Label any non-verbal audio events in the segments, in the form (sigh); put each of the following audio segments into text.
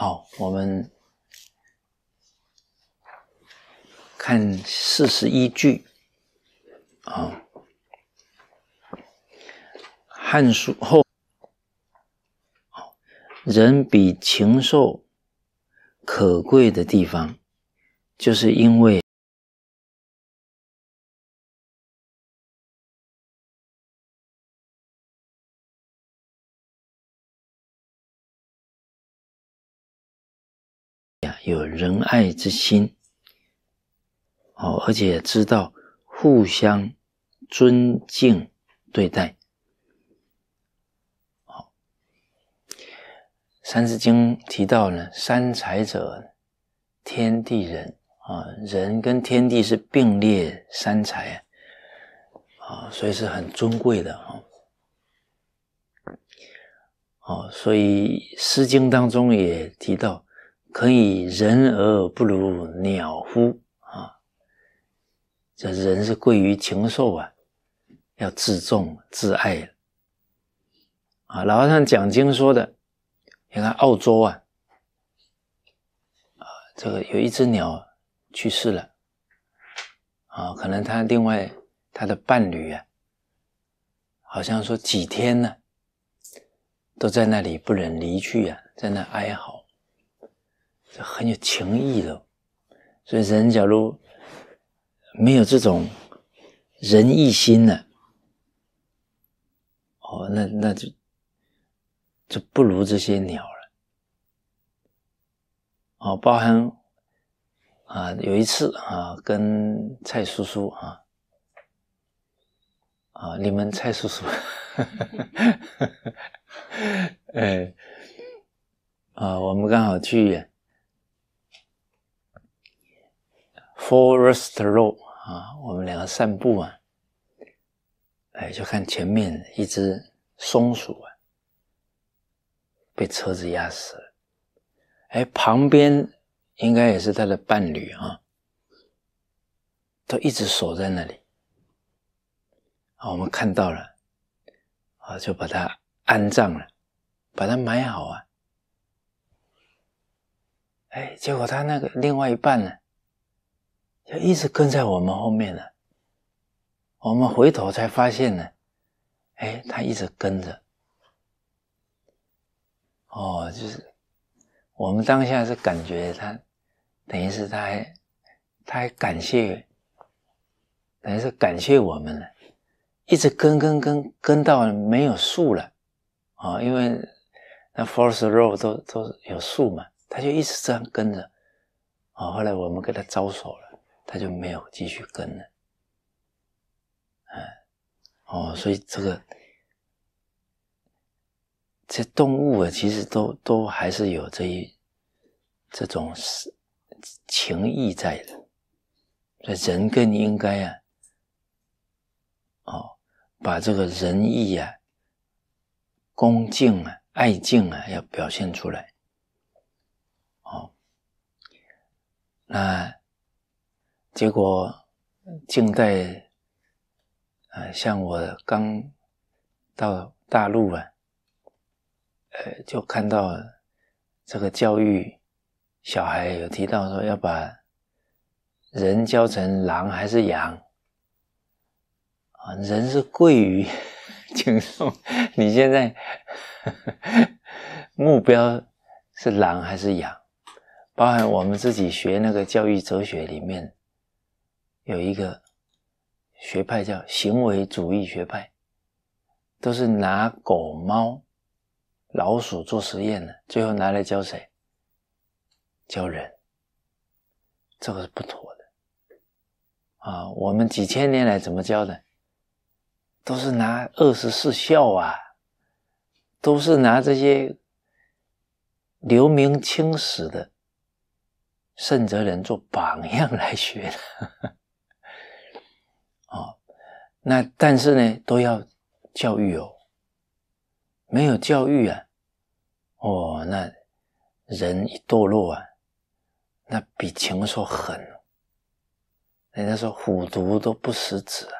好，我们看四十一句啊，《汉书》后，人比禽兽可贵的地方，就是因为。仁爱之心，哦，而且知道互相尊敬对待。哦，《三字经》提到呢，三才者，天地人啊，人跟天地是并列三才啊，所以是很尊贵的啊。哦，所以《诗经》当中也提到。可以人而不如鸟乎？啊，这人是贵于禽兽啊，要自重自爱。啊，老和尚讲经说的，你看澳洲啊，啊，这个有一只鸟去世了，啊，可能他另外他的伴侣啊，好像说几天呢，都在那里不忍离去啊，在那哀嚎。很有情义的，所以人假如没有这种仁义心呢，哦，那那就就不如这些鸟了。哦，包含啊，有一次啊，跟蔡叔叔啊啊，你们蔡叔叔，(laughs) 哎啊，我们刚好去。Forest Road 啊，我们两个散步啊，哎，就看前面一只松鼠啊，被车子压死了，哎，旁边应该也是它的伴侣啊，都一直守在那里，啊，我们看到了，啊，就把它安葬了，把它埋好啊，哎，结果它那个另外一半呢？就一直跟在我们后面呢。我们回头才发现呢，哎，他一直跟着。哦，就是我们当下是感觉他，等于是他还，他还感谢，等于是感谢我们了，一直跟跟跟跟到没有树了，啊，因为那 forest road 都都有树嘛，他就一直这样跟着。啊，后来我们跟他招手了。他就没有继续跟了，哎，哦，所以这个这动物啊，其实都都还是有这一这种情谊在的，所以人更应该啊，哦，把这个仁义啊、恭敬啊、爱敬啊，要表现出来，哦，那。结果，近代，啊，像我刚到大陆啊，呃，就看到这个教育小孩有提到说要把人教成狼还是羊啊？人是贵于请 (laughs) 兽，你现在 (laughs) 目标是狼还是羊？包含我们自己学那个教育哲学里面。有一个学派叫行为主义学派，都是拿狗、猫、老鼠做实验的，最后拿来教谁？教人。这个是不妥的。啊，我们几千年来怎么教的？都是拿二十四孝啊，都是拿这些留名青史的圣哲人做榜样来学的。那但是呢，都要教育哦。没有教育啊，哦，那人一堕落啊，那比禽兽狠。人家说虎毒都不食子，啊，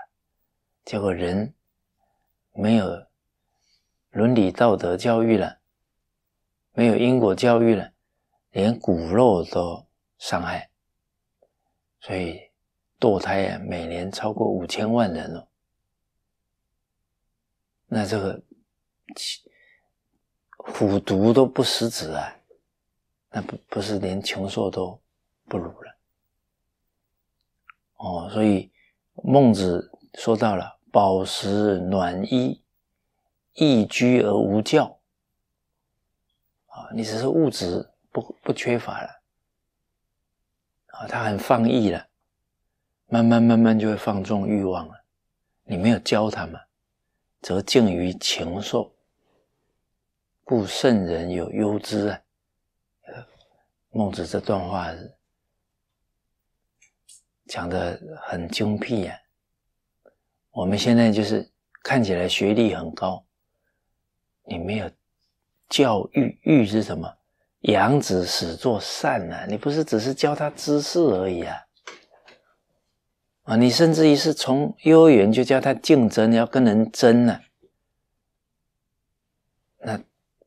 结果人没有伦理道德教育了，没有因果教育了，连骨肉都伤害。所以堕胎啊，每年超过五千万人了。那这个虎毒都不食子啊，那不不是连禽兽都不如了哦。所以孟子说到了：饱食暖衣，逸居而无教啊，你只是物质不不缺乏了啊，他很放逸了，慢慢慢慢就会放纵欲望了。你没有教他吗？则敬于禽兽，故圣人有忧之啊！孟子这段话讲的很精辟呀。我们现在就是看起来学历很高，你没有教育育是什么？养子始作善啊，你不是只是教他知识而已啊。啊，你甚至于是从幼儿园就教他竞争，要跟人争了，那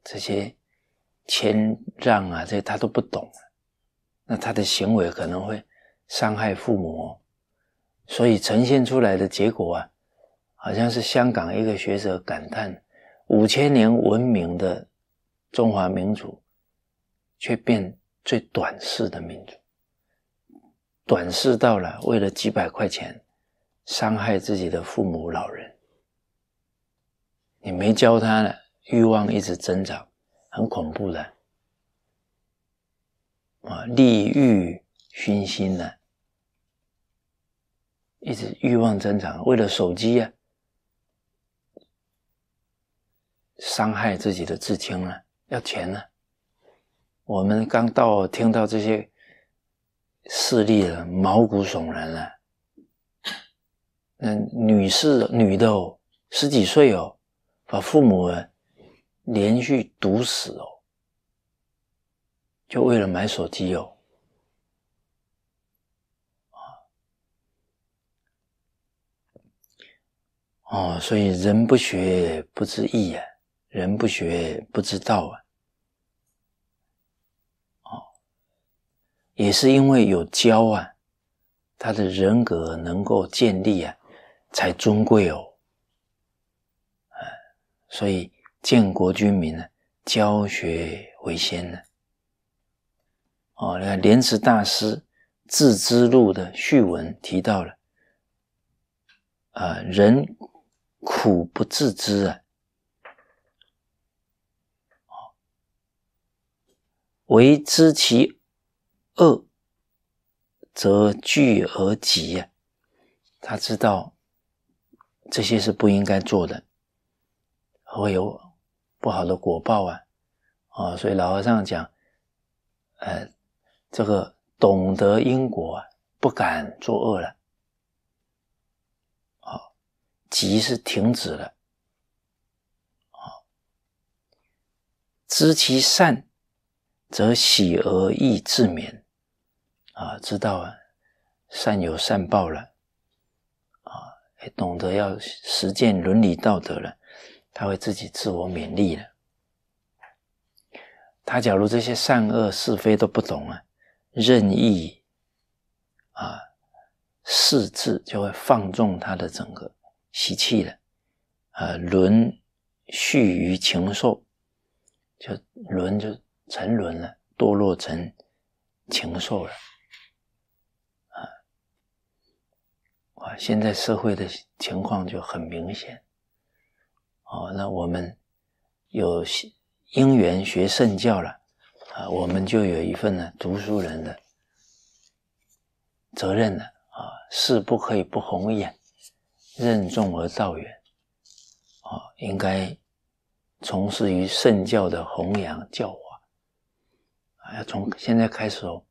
这些谦让啊，这他都不懂啊，那他的行为可能会伤害父母，所以呈现出来的结果啊，好像是香港一个学者感叹：五千年文明的中华民族，却变最短视的民族。短视到了，为了几百块钱，伤害自己的父母老人。你没教他了，欲望一直增长，很恐怖的，啊，利欲熏心了，一直欲望增长，为了手机呀，伤害自己的至亲了，要钱呢，我们刚到听到这些。势力了，毛骨悚然了。那女士，女的哦，十几岁哦，把父母啊连续毒死哦，就为了买手机哦。啊，哦，所以人不学不知义啊，人不学不知道啊。也是因为有教啊，他的人格能够建立啊，才尊贵哦。所以建国军民呢，教学为先呢。哦，你看莲池大师《自知录》的序文提到了，啊，人苦不自知啊，哦，唯知其。恶则聚而极呀，他知道这些是不应该做的，会有不好的果报啊啊！所以老和尚讲，呃，这个懂得因果，不敢作恶了，好，极是停止了，好，知其善，则喜而易自勉。啊，知道啊，善有善报了，啊，懂得要实践伦理道德了，他会自己自我勉励了。他假如这些善恶是非都不懂啊，任意啊，四字就会放纵他的整个习气了，呃，沦畜于禽兽，就沦就沉沦了，堕落成禽兽了。啊，现在社会的情况就很明显。哦，那我们有因缘学圣教了，啊，我们就有一份呢读书人的责任呢。啊，是不可以不弘扬，任重而道远。啊，应该从事于圣教的弘扬教化。啊，要从现在开始哦，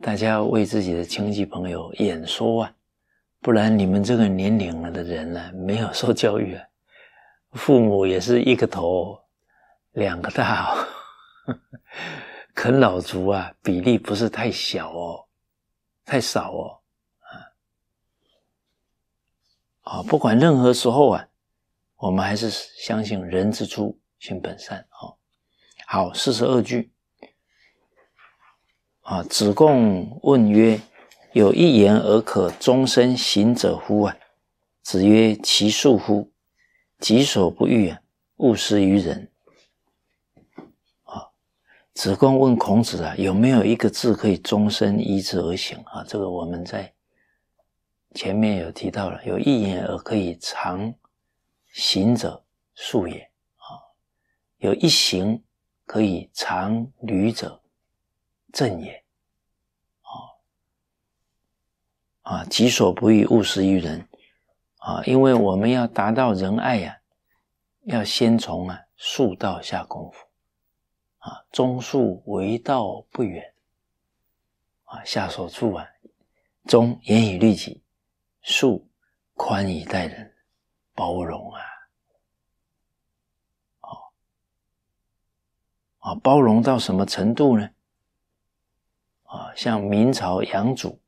大家为自己的亲戚朋友演说啊。不然，你们这个年龄了的人呢，没有受教育，父母也是一个头，两个大，(laughs) 啃老族啊，比例不是太小哦，太少哦，啊，啊，不管任何时候啊，我们还是相信人之初，性本善，哦，好，四十二句，啊，子贡问曰。有一言而可终身行者乎？啊，子曰：“其恕乎！己所不欲，勿施于人。”啊，子贡问孔子啊，有没有一个字可以终身依之而行啊？这个我们在前面有提到了，有一言而可以长行者，恕也；啊，有一行可以长履者，正也。啊，己所不欲，勿施于人。啊，因为我们要达到仁爱呀，要先从啊树道下功夫。啊，中树为道不远。啊，下所处啊，中严以律己，树宽以待人，包容啊，啊，包容到什么程度呢？啊，像明朝杨祖。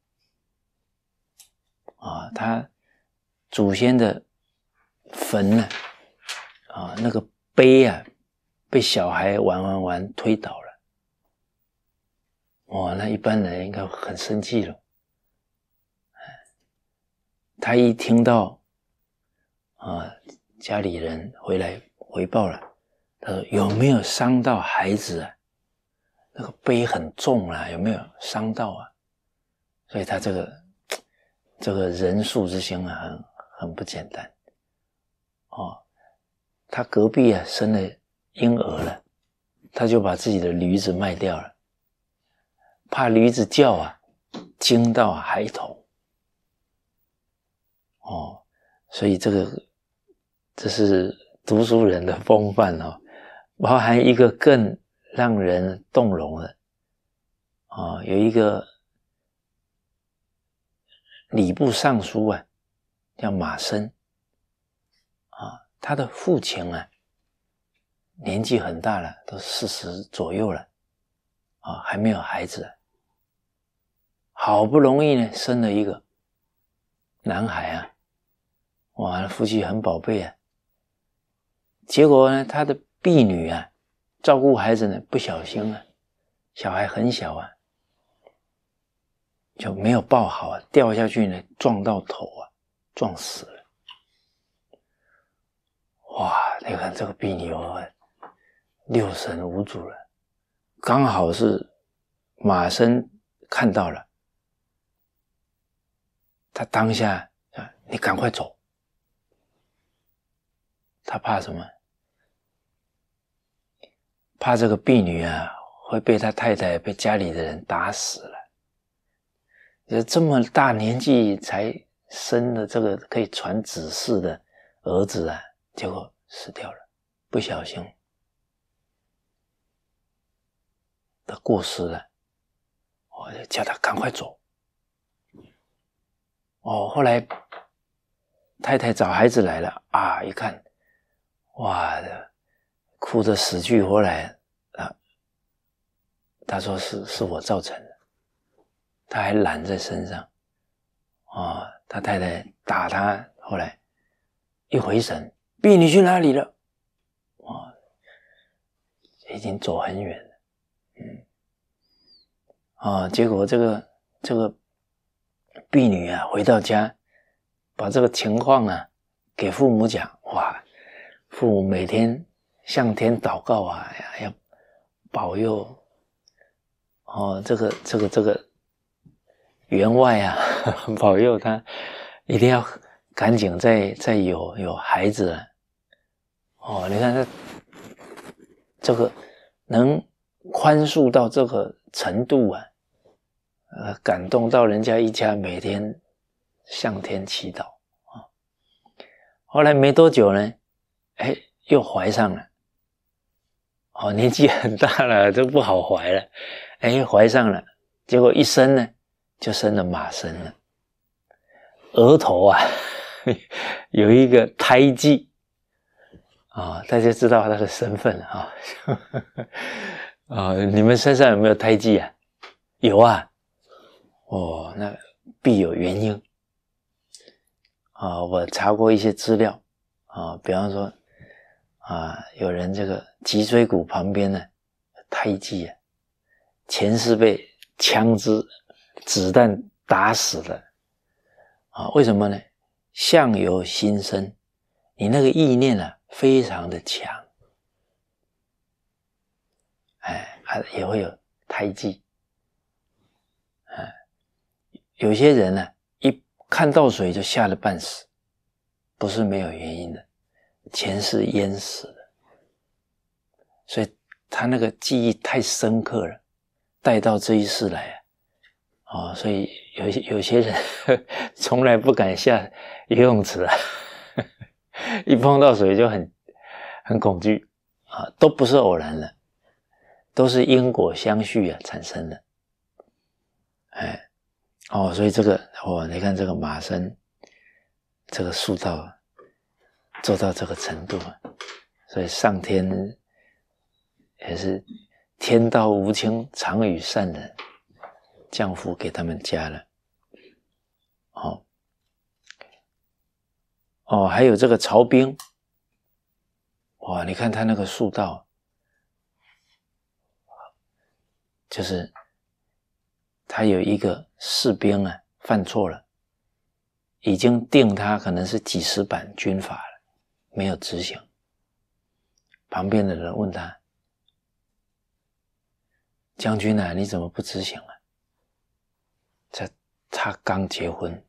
啊，他祖先的坟呢？啊，那个碑啊，被小孩玩玩玩推倒了。哇，那一般人应该很生气了。他一听到啊，家里人回来回报了，他说有没有伤到孩子啊？那个碑很重啊，有没有伤到啊？所以他这个。这个人数之行啊，很很不简单哦。他隔壁啊生了婴儿了，他就把自己的驴子卖掉了，怕驴子叫啊惊到孩童。哦，所以这个这是读书人的风范哦，包含一个更让人动容的啊，有一个。礼部尚书啊，叫马生啊，他的父亲啊，年纪很大了，都四十左右了，啊，还没有孩子，好不容易呢生了一个男孩啊，哇，夫妻很宝贝啊，结果呢，他的婢女啊，照顾孩子呢不小心啊，小孩很小啊。就没有抱好啊，掉下去呢，撞到头啊，撞死了。哇，你看这个婢女哦，六神无主了，刚好是马生看到了，他当下啊，你赶快走。他怕什么？怕这个婢女啊会被他太太被家里的人打死了。就这么大年纪才生的这个可以传子嗣的儿子啊，结果死掉了，不小心的过失了，我就叫他赶快走。哦，后来太太找孩子来了啊，一看，哇，哭着死去活来啊，他说是是我造成的。他还揽在身上，啊！他太太打他，后来一回神，婢女去哪里了？啊，已经走很远了。嗯，啊，结果这个这个婢女啊，回到家，把这个情况啊给父母讲。哇，父母每天向天祷告啊，呀，要保佑哦，这个这个这个。员外啊，(laughs) 保佑他，一定要赶紧再再有有孩子啊。哦，你看这这个能宽恕到这个程度啊，呃，感动到人家一家每天向天祈祷啊。后来没多久呢，哎，又怀上了。哦，年纪很大了，都不好怀了，哎，怀上了，结果一生呢。就生了马身了，额头啊 (laughs) 有一个胎记啊，大家知道他的身份了啊 (laughs) 啊！你们身上有没有胎记啊？有啊，哦，那必有原因啊！我查过一些资料啊，比方说啊，有人这个脊椎骨旁边呢胎记啊，前世被枪支。子弹打死了，啊？为什么呢？相由心生，你那个意念呢，非常的强，哎，还也会有胎记，哎，有些人呢，一看到水就吓得半死，不是没有原因的，前世淹死的，所以他那个记忆太深刻了，带到这一世来。哦，所以有些有些人 (laughs) 从来不敢下游泳池，(laughs) 一碰到水就很很恐惧啊，都不是偶然的，都是因果相续啊产生的。哎，哦，所以这个哦，你看这个马生，这个塑造做到这个程度，所以上天也是天道无情，常与善人。降服给他们家了，哦，哦，还有这个曹兵，哇，你看他那个树道，就是他有一个士兵啊，犯错了，已经定他可能是几十版军法了，没有执行。旁边的人问他：“将军啊，你怎么不执行了？”他刚结婚，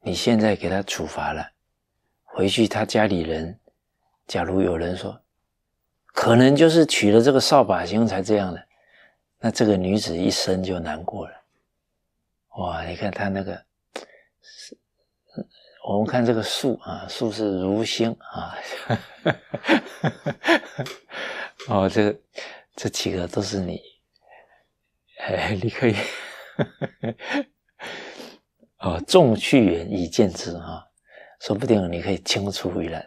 你现在给他处罚了，回去他家里人，假如有人说，可能就是娶了这个扫把星才这样的，那这个女子一生就难过了。哇，你看他那个，是，我们看这个树啊，树是如星啊。(laughs) 哦，这个这几个都是你，哎，你可以。啊，众去远以见之啊，说不定你可以清除回来。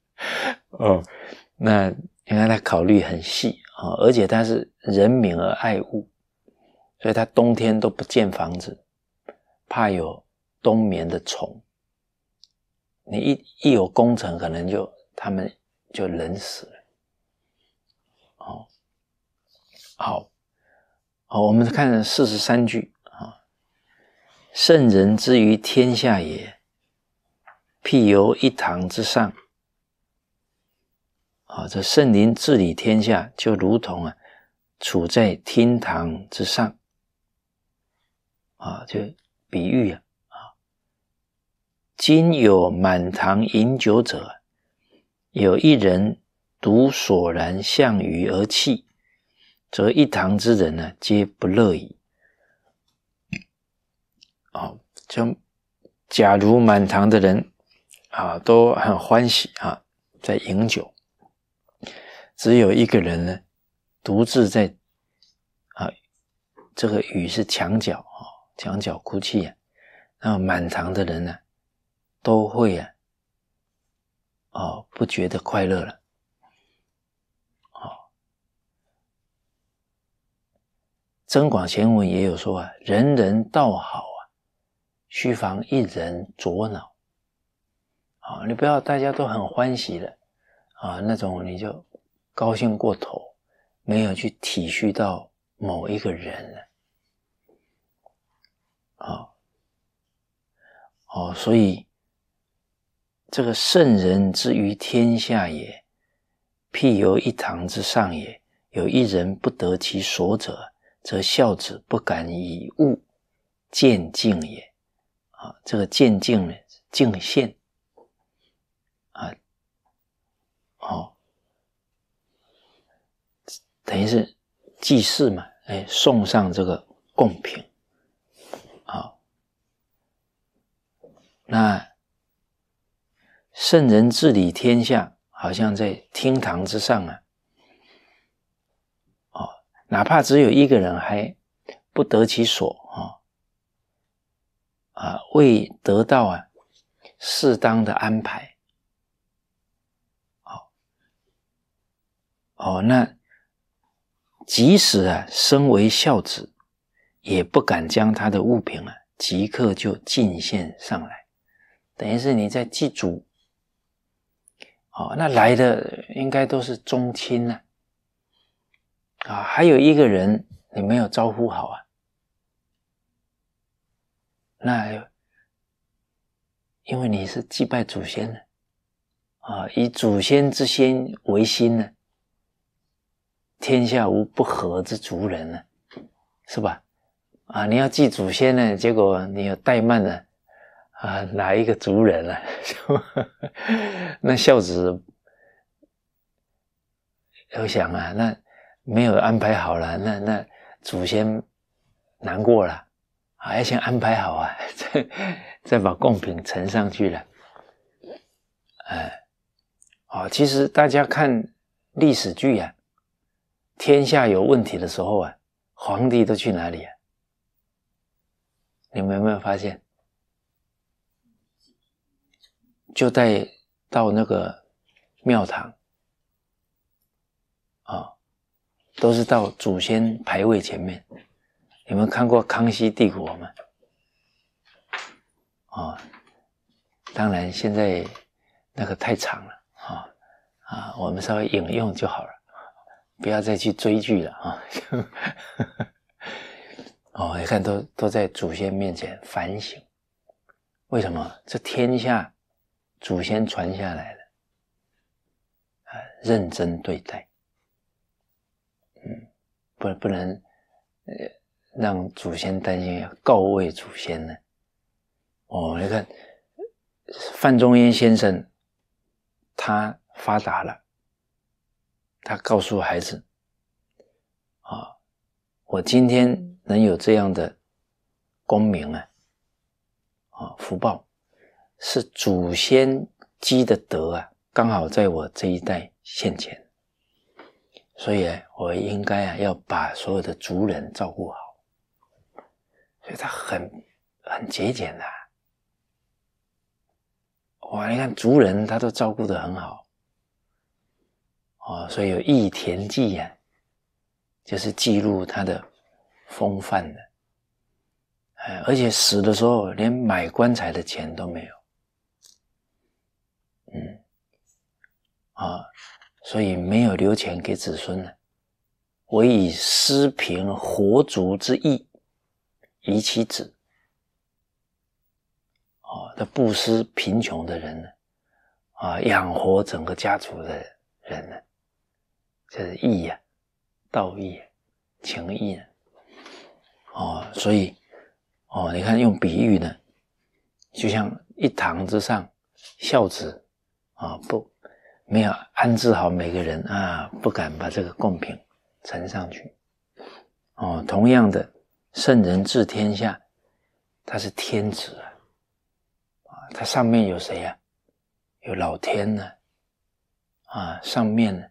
(laughs) 哦，那你看他考虑很细啊，而且他是人敏而爱物，所以他冬天都不建房子，怕有冬眠的虫。你一一有工程，可能就他们就冷死了。哦，好，好，我们看四十三句。圣人之于天下也，辟于一堂之上。啊，这圣灵治理天下，就如同啊，处在厅堂之上。啊，就比喻啊，啊，今有满堂饮酒者，有一人独所然向隅而泣，则一堂之人呢，皆不乐矣。就假如满堂的人啊都很欢喜啊，在饮酒，只有一个人呢，独自在啊这个雨是墙角啊，墙角哭泣呀。那满堂的人呢，都会啊，哦不觉得快乐了。哦，《增广贤文》也有说啊，人人道好。须防一人左脑，啊！你不要大家都很欢喜了，啊，那种你就高兴过头，没有去体恤到某一个人了，啊，哦，所以这个圣人之于天下也，譬犹一堂之上也，有一人不得其所者，则孝子不敢以物见敬也。啊，这个渐进呢，敬献啊，哦，等于是祭祀嘛，哎，送上这个贡品，好，那圣人治理天下，好像在厅堂之上啊，哦，哪怕只有一个人还不得其所。啊，未得到啊适当的安排。好，哦，那即使啊身为孝子，也不敢将他的物品啊即刻就进献上来，等于是你在祭祖。哦，那来的应该都是宗亲呢。啊，还有一个人你没有招呼好啊。那，因为你是祭拜祖先的，啊，以祖先之心为心呢，天下无不和之族人呢，是吧？啊，你要祭祖先呢，结果你有怠慢了，啊，哪一个族人了？(laughs) 那孝子，我想啊，那没有安排好了，那那祖先难过了。还要先安排好啊，(laughs) 再再把贡品呈上去了。哎，哦，其实大家看历史剧啊，天下有问题的时候啊，皇帝都去哪里啊？你有没有发现？就带到那个庙堂啊，都是到祖先牌位前面。你们看过《康熙帝国》吗？哦，当然，现在那个太长了啊啊！我们稍微引用就好了，不要再去追剧了啊！(laughs) 哦，你看，都都在祖先面前反省，为什么这天下祖先传下来的啊？认真对待，嗯，不，不能，呃。让祖先担心，要告慰祖先呢。哦，你看，范仲淹先生，他发达了，他告诉孩子：啊，我今天能有这样的功名啊，啊福报，是祖先积的德啊，刚好在我这一代现前，所以啊，我应该啊要把所有的族人照顾好。他很很节俭的，哇！你看族人他都照顾的很好，哦，所以有《逸田记》呀，就是记录他的风范的，哎，而且死的时候连买棺材的钱都没有，嗯，啊，所以没有留钱给子孙呢，我以诗平活族之意。遗其子，哦，那布施贫穷的人呢？啊，养活整个家族的人呢？这是义呀，道义，情义啊。哦，所以，哦，你看用比喻呢，就像一堂之上，孝子，啊，不，没有安置好每个人啊，不敢把这个贡品呈上去，哦，同样的。圣人治天下，他是天子啊，啊，他上面有谁呀？有老天呢，啊，上面呢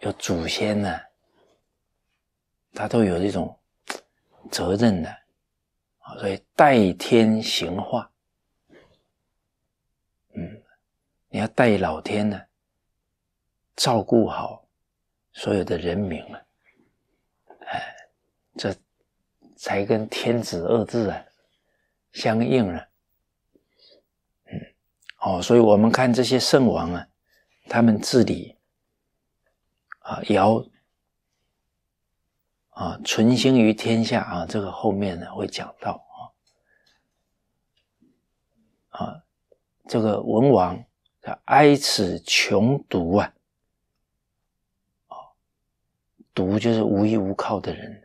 有祖先呢，他都有这种责任的，啊，所以代天行化，嗯，你要代老天呢照顾好所有的人民啊，哎，这。才跟“天子”二字啊相应了，嗯，哦，所以我们看这些圣王啊，他们治理啊，尧啊，存心于天下啊，这个后面呢会讲到啊，啊，这个文王哀此穷独啊，啊，独就是无依无靠的人。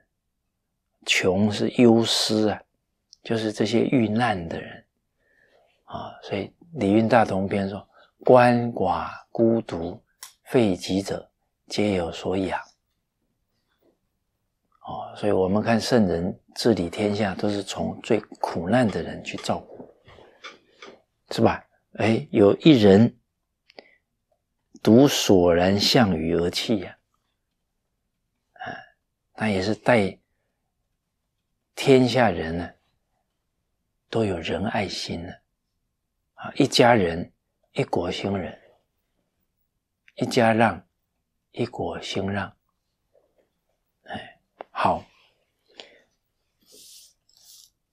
穷是忧思啊，就是这些遇难的人啊，所以《李运大同篇》说：“鳏寡孤独废疾者，皆有所养。”哦，所以我们看圣人治理天下，都是从最苦难的人去照顾，是吧？哎，有一人独索然项羽而泣呀，啊，那也是带。天下人呢，都有仁爱心呢，啊，一家人一国兴仁，一家让，一国兴让，哎，好，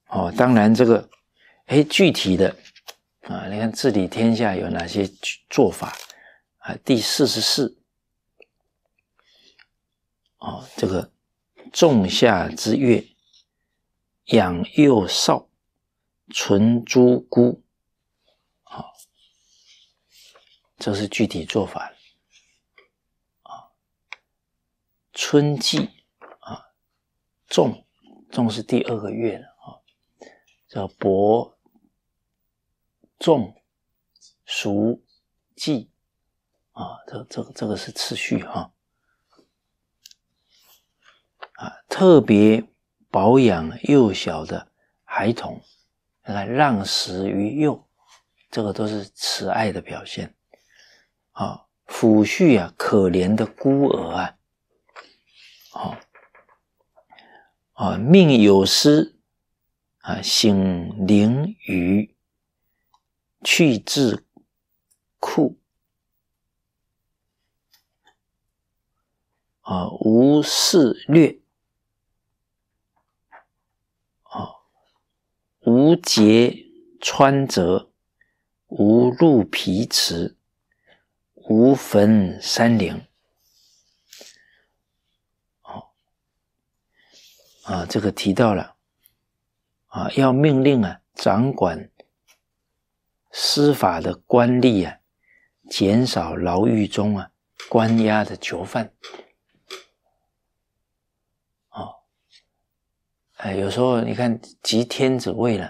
哦，当然这个，哎，具体的啊，你看治理天下有哪些做法啊？第四十四，哦，这个仲夏之月。养幼少，存株孤，好，这是具体做法啊。春季啊，种种是第二个月了啊，叫薄种熟季啊，这这这个是次序哈啊，特别。保养幼小的孩童，来让食于幼，这个都是慈爱的表现。啊，抚恤啊可怜的孤儿啊，好，啊命有失啊醒灵于去自库啊无肆虐。无节穿泽，无路皮池，无坟山陵。好，啊，这个提到了，啊，要命令啊，掌管司法的官吏啊，减少牢狱中啊，关押的囚犯。哎，有时候你看，集天子位了，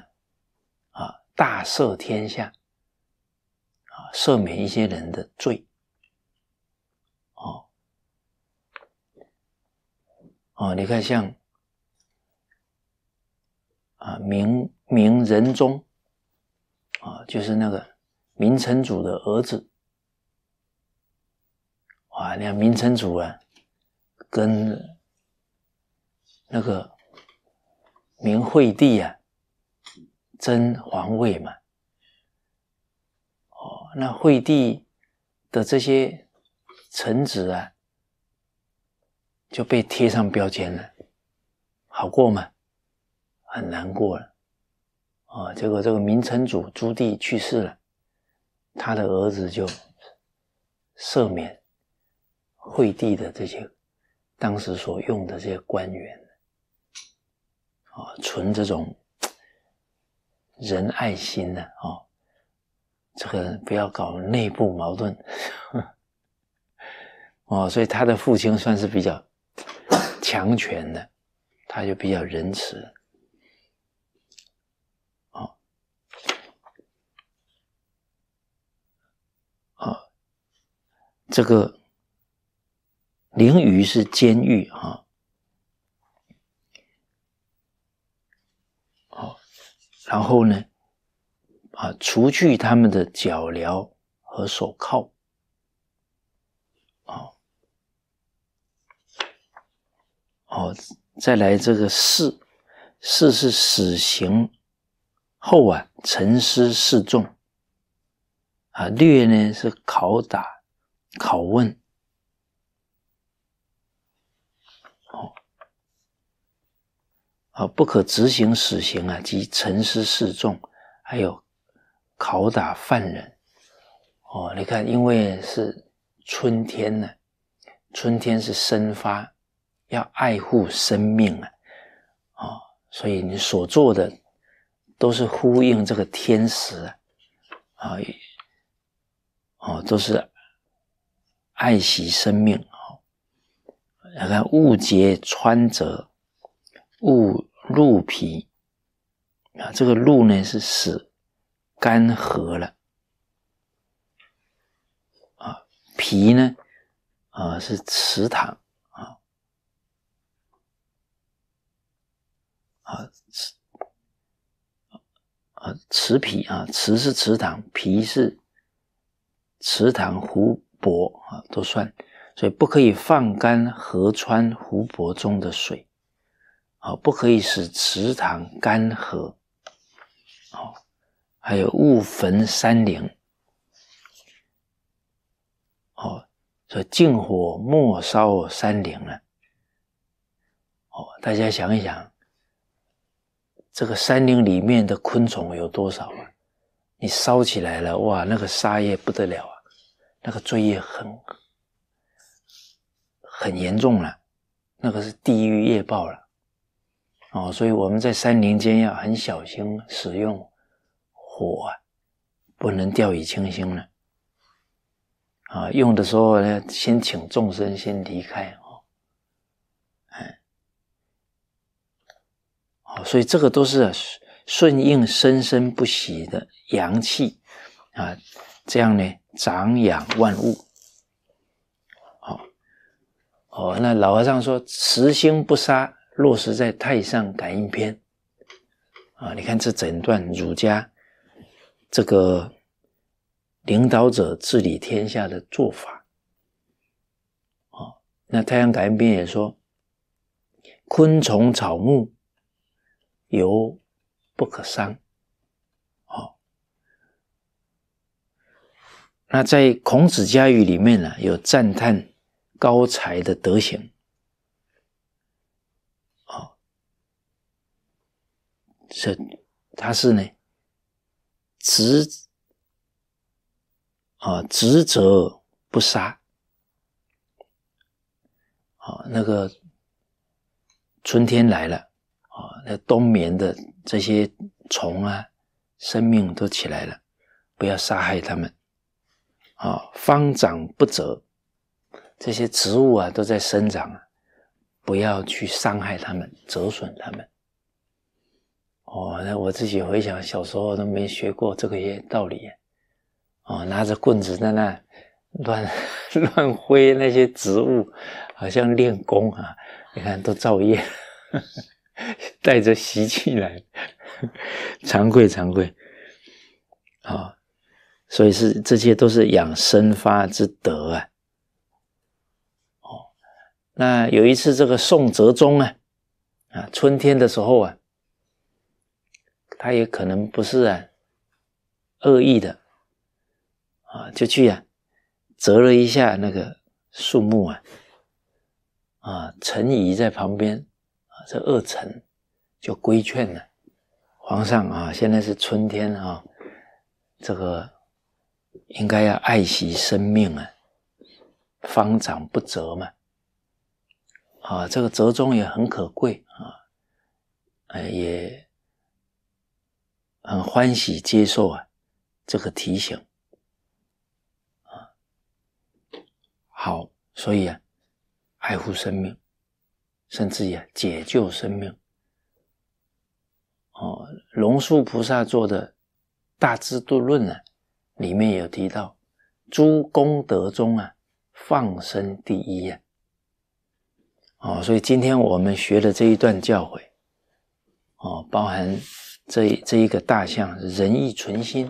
啊，大赦天下。啊，赦免一些人的罪。哦，哦，你看像，啊，明明仁宗，啊，就是那个明成祖的儿子。哇，你看明成祖啊，跟那个。明惠帝啊，争皇位嘛，哦，那惠帝的这些臣子啊，就被贴上标签了，好过吗？很难过，啊，结果这个明成祖朱棣去世了，他的儿子就赦免惠帝的这些当时所用的这些官员。啊，纯这种仁爱心的哦，这个不要搞内部矛盾哦，所以他的父亲算是比较强权的，他就比较仁慈。好，这个凌余是监狱哈。然后呢，啊，除去他们的脚镣和手铐，啊，哦，再来这个四，四是死刑后啊，沉思示众，啊，略呢是拷打、拷问。啊，不可执行死刑啊！及沉思示众，还有拷打犯人。哦，你看，因为是春天呢，春天是生发，要爱护生命啊！哦，所以你所做的都是呼应这个天时啊！啊，哦，都是爱惜生命啊！来看物节穿泽。物陆皮啊，这个陆呢是死干涸了啊，皮呢啊是池塘啊啊池啊池皮啊池是池塘，皮是池塘湖泊啊都算，所以不可以放干河川湖泊中的水。哦，不可以使池塘干涸。哦，还有勿焚山林。哦，说禁火莫烧山林了。哦，大家想一想，这个山林里面的昆虫有多少啊？你烧起来了，哇，那个杀业不得了啊，那个罪业很很严重了，那个是地狱业报了。哦，所以我们在山林间要很小心使用火，不能掉以轻心了。啊，用的时候呢，先请众生先离开啊。哎，好，所以这个都是顺应生生不息的阳气啊，这样呢，长养万物。好，哦，那老和尚说，慈心不杀。落实在《太上感应篇》啊，你看这整段儒家这个领导者治理天下的做法啊。那《太上感应篇》也说，昆虫草木，犹不可伤。哦，那在《孔子家语》里面呢，有赞叹高才的德行。是，他是呢，职啊，职责不杀啊。那个春天来了啊，那冬眠的这些虫啊，生命都起来了，不要杀害它们啊。方长不折，这些植物啊都在生长啊，不要去伤害它们，折损它们。哦，那我自己回想小时候都没学过这些道理，哦，拿着棍子在那乱 (laughs) 乱挥那些植物，好像练功啊！你看都造业，(laughs) 带着习气来，惭愧惭愧。哦，所以是这些都是养生发之德啊。哦，那有一次这个宋哲宗啊，啊，春天的时候啊。他也可能不是啊恶意的啊，就去啊折了一下那个树木啊啊，陈怡在旁边啊，这二臣就规劝了皇上啊，现在是春天啊，这个应该要爱惜生命啊，方长不折嘛啊，这个折中也很可贵啊，哎也。很欢喜接受啊，这个提醒啊，好，所以啊，爱护生命，甚至也解救生命。哦，龙树菩萨做的《大智度论》呢，里面有提到，诸功德中啊，放生第一啊。哦，所以今天我们学的这一段教诲，哦，包含。这这一个大象仁义存心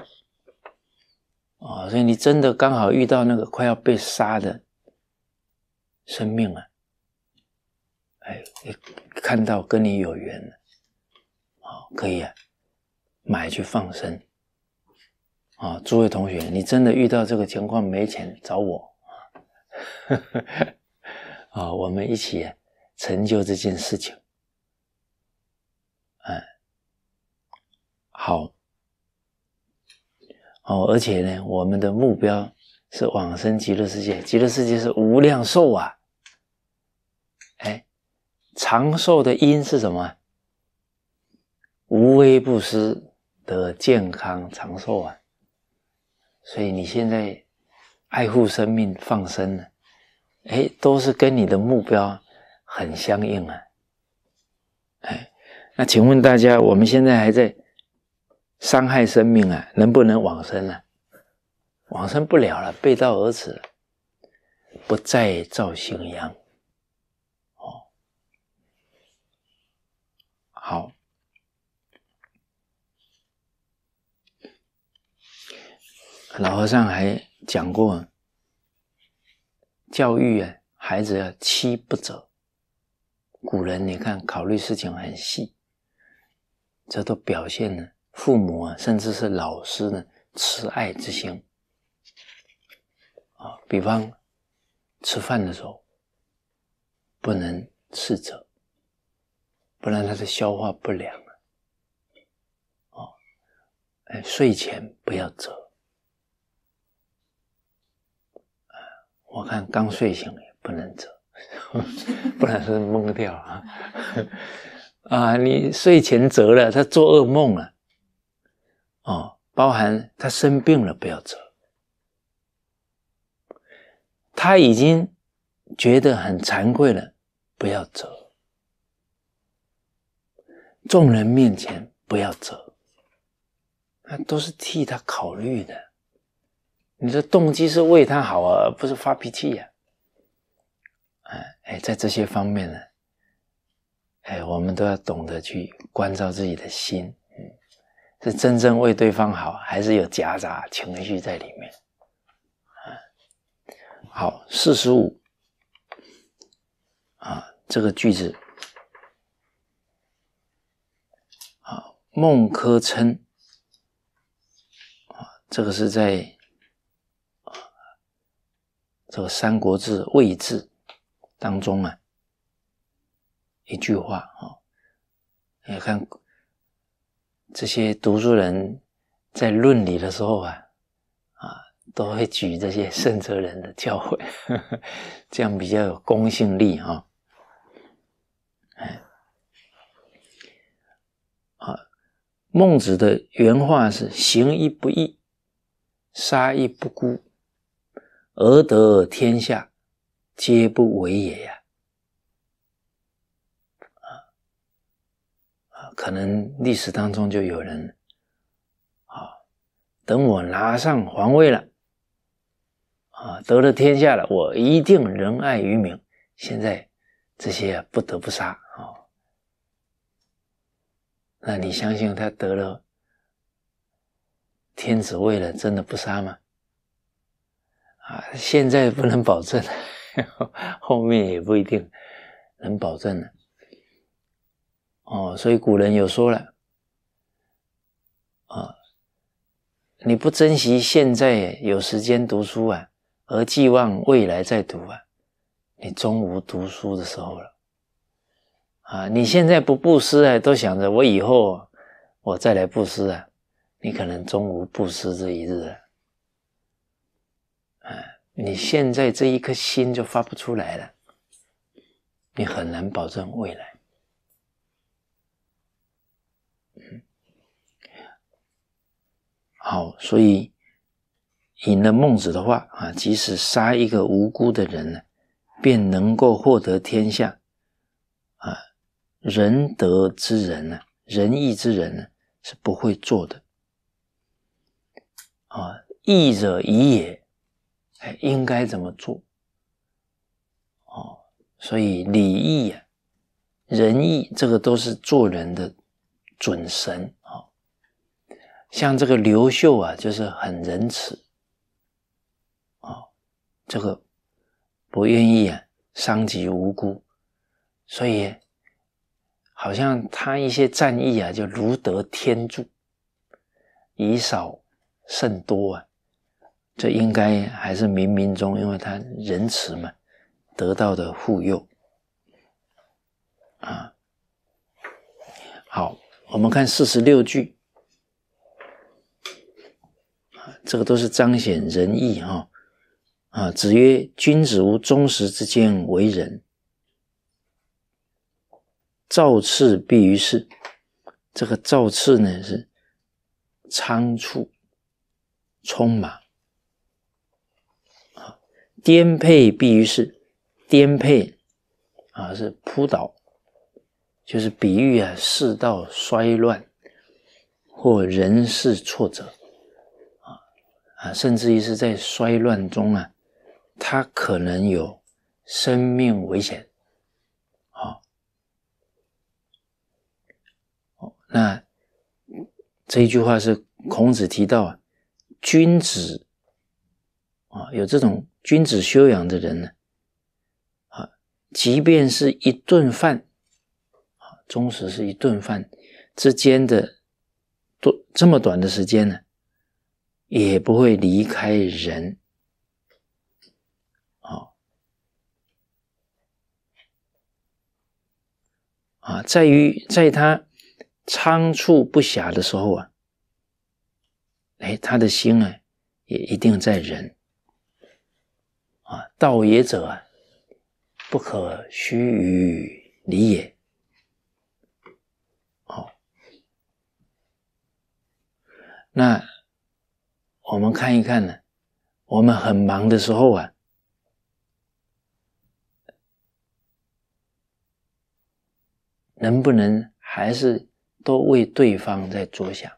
啊，所以你真的刚好遇到那个快要被杀的生命了，哎，看到跟你有缘了，好，可以啊，买去放生啊！诸位同学，你真的遇到这个情况没钱找我啊，我们一起成就这件事情，哎。好哦，而且呢，我们的目标是往生极乐世界，极乐世界是无量寿啊，哎，长寿的因是什么？无微不施的健康长寿啊，所以你现在爱护生命、放生呢，哎，都是跟你的目标很相应啊，哎，那请问大家，我们现在还在？伤害生命啊，能不能往生呢？往生不了了，背道而驰，不再造新殃。好，老和尚还讲过，教育啊，孩子要七不责。古人你看考虑事情很细，这都表现了。父母啊，甚至是老师的慈爱之心啊。比方吃饭的时候不能斥责，不然他是消化不良啊。哦，睡前不要折我看刚睡醒也不能折，(laughs) 不然是懵掉啊。啊，你睡前折了，他做噩梦了。哦，包含他生病了不要走，他已经觉得很惭愧了，不要走，众人面前不要走，那都是替他考虑的。你的动机是为他好啊，不是发脾气呀？哎哎，在这些方面呢，哎，我们都要懂得去关照自己的心。是真正为对方好，还是有夹杂情绪在里面？啊，好，四十五啊，这个句子啊，孟轲称啊，这个是在这个《三国志》魏志当中啊一句话啊，你看。这些读书人在论理的时候啊，啊，都会举这些圣哲人的教诲，(laughs) 这样比较有公信力啊。啊，孟子的原话是：“行一不义，杀一不辜，而得天下，皆不为也。”呀。可能历史当中就有人，啊，等我拿上皇位了，啊，得了天下了，我一定仁爱于民。现在这些不得不杀啊。那你相信他得了天子位了，真的不杀吗？啊，现在不能保证，(laughs) 后面也不一定能保证呢。哦，所以古人有说了啊，你不珍惜现在有时间读书啊，而寄望未来再读啊，你终无读书的时候了啊！你现在不布施啊，都想着我以后我再来布施啊，你可能终无布施这一日了。啊！你现在这一颗心就发不出来了，你很难保证未来。好，所以引了孟子的话啊，即使杀一个无辜的人呢，便能够获得天下啊。仁德之人呢，仁义之人呢，是不会做的啊。义者已也，哎，应该怎么做？哦，所以礼义啊，仁义这个都是做人的准绳。像这个刘秀啊，就是很仁慈，啊，这个不愿意啊伤及无辜，所以好像他一些战役啊，就如得天助，以少胜多啊，这应该还是冥冥中因为他仁慈嘛得到的护佑啊。好，我们看四十六句。这个都是彰显仁义哈啊！子曰：“君子无忠实之间为仁，造次必于是。”这个“造次”呢是仓促、匆忙啊，“颠沛必于是，颠沛”啊是扑倒，就是比喻啊世道衰乱或人事挫折。啊，甚至于是在衰乱中啊，他可能有生命危险。好，那这一句话是孔子提到啊，君子啊，有这种君子修养的人呢，啊，即便是一顿饭啊，中实是一顿饭之间的多这么短的时间呢。也不会离开人，好啊，在于在他仓促不暇的时候啊，哎，他的心啊也一定在人啊。道也者，不可须臾离也，好，那。我们看一看呢，我们很忙的时候啊，能不能还是都为对方在着想？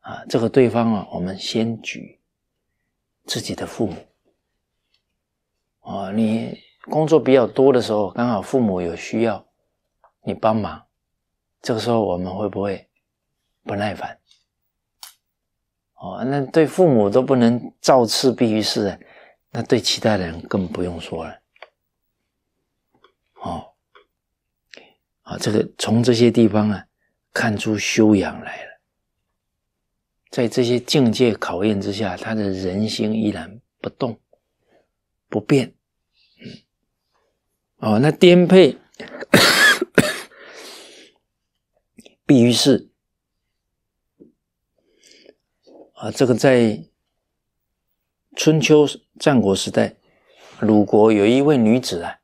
啊，这个对方啊，我们先举自己的父母。哦，你工作比较多的时候，刚好父母有需要你帮忙，这个时候我们会不会不耐烦？哦，那对父母都不能造次，必于事，那对其他人更不用说了。哦，啊，这个从这些地方啊，看出修养来了。在这些境界考验之下，他的人心依然不动、不变。嗯，哦，那颠沛，(coughs) 必于是。啊，这个在春秋战国时代，鲁国有一位女子啊，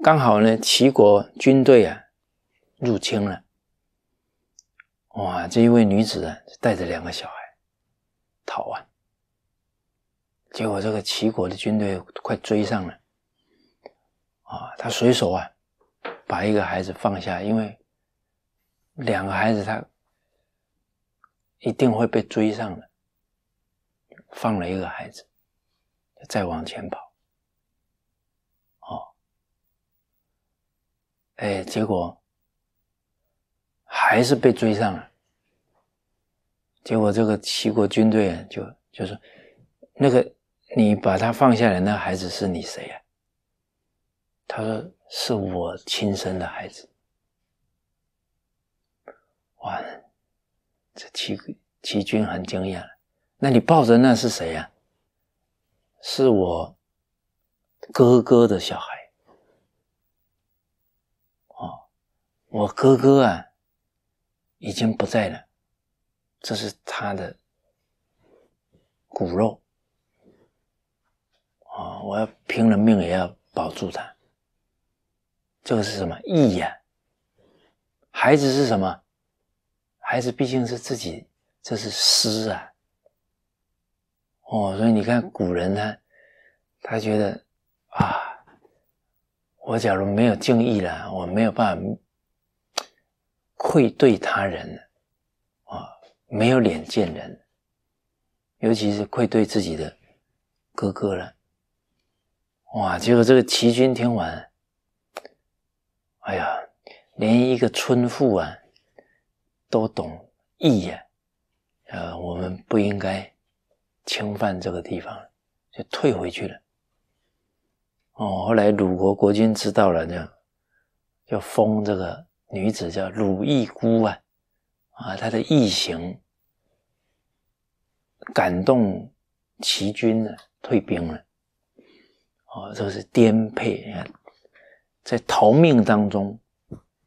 刚好呢，齐国军队啊入侵了，哇，这一位女子啊带着两个小孩逃啊，结果这个齐国的军队快追上了，啊，他随手啊把一个孩子放下，因为两个孩子他。一定会被追上的，放了一个孩子，再往前跑，哦，哎，结果还是被追上了。结果这个齐国军队啊，就就说，那个你把他放下来，那孩子是你谁啊？他说是我亲生的孩子。哇！这齐齐军很惊讶，那你抱着那是谁呀？是我哥哥的小孩。哦，我哥哥啊已经不在了，这是他的骨肉。啊，我要拼了命也要保住他。这个是什么义呀？孩子是什么？孩子毕竟是自己，这是诗啊，哦，所以你看古人呢，他觉得啊，我假如没有敬意了，我没有办法愧对他人了，啊，没有脸见人，尤其是愧对自己的哥哥了，哇！结果这个齐军听完，哎呀，连一个村妇啊。都懂义呀，呃，我们不应该侵犯这个地方，就退回去了。哦，后来鲁国国君知道了，就就封这个女子叫鲁义姑啊，啊，她的义行感动齐军了，退兵了。哦，这是颠沛，在逃命当中，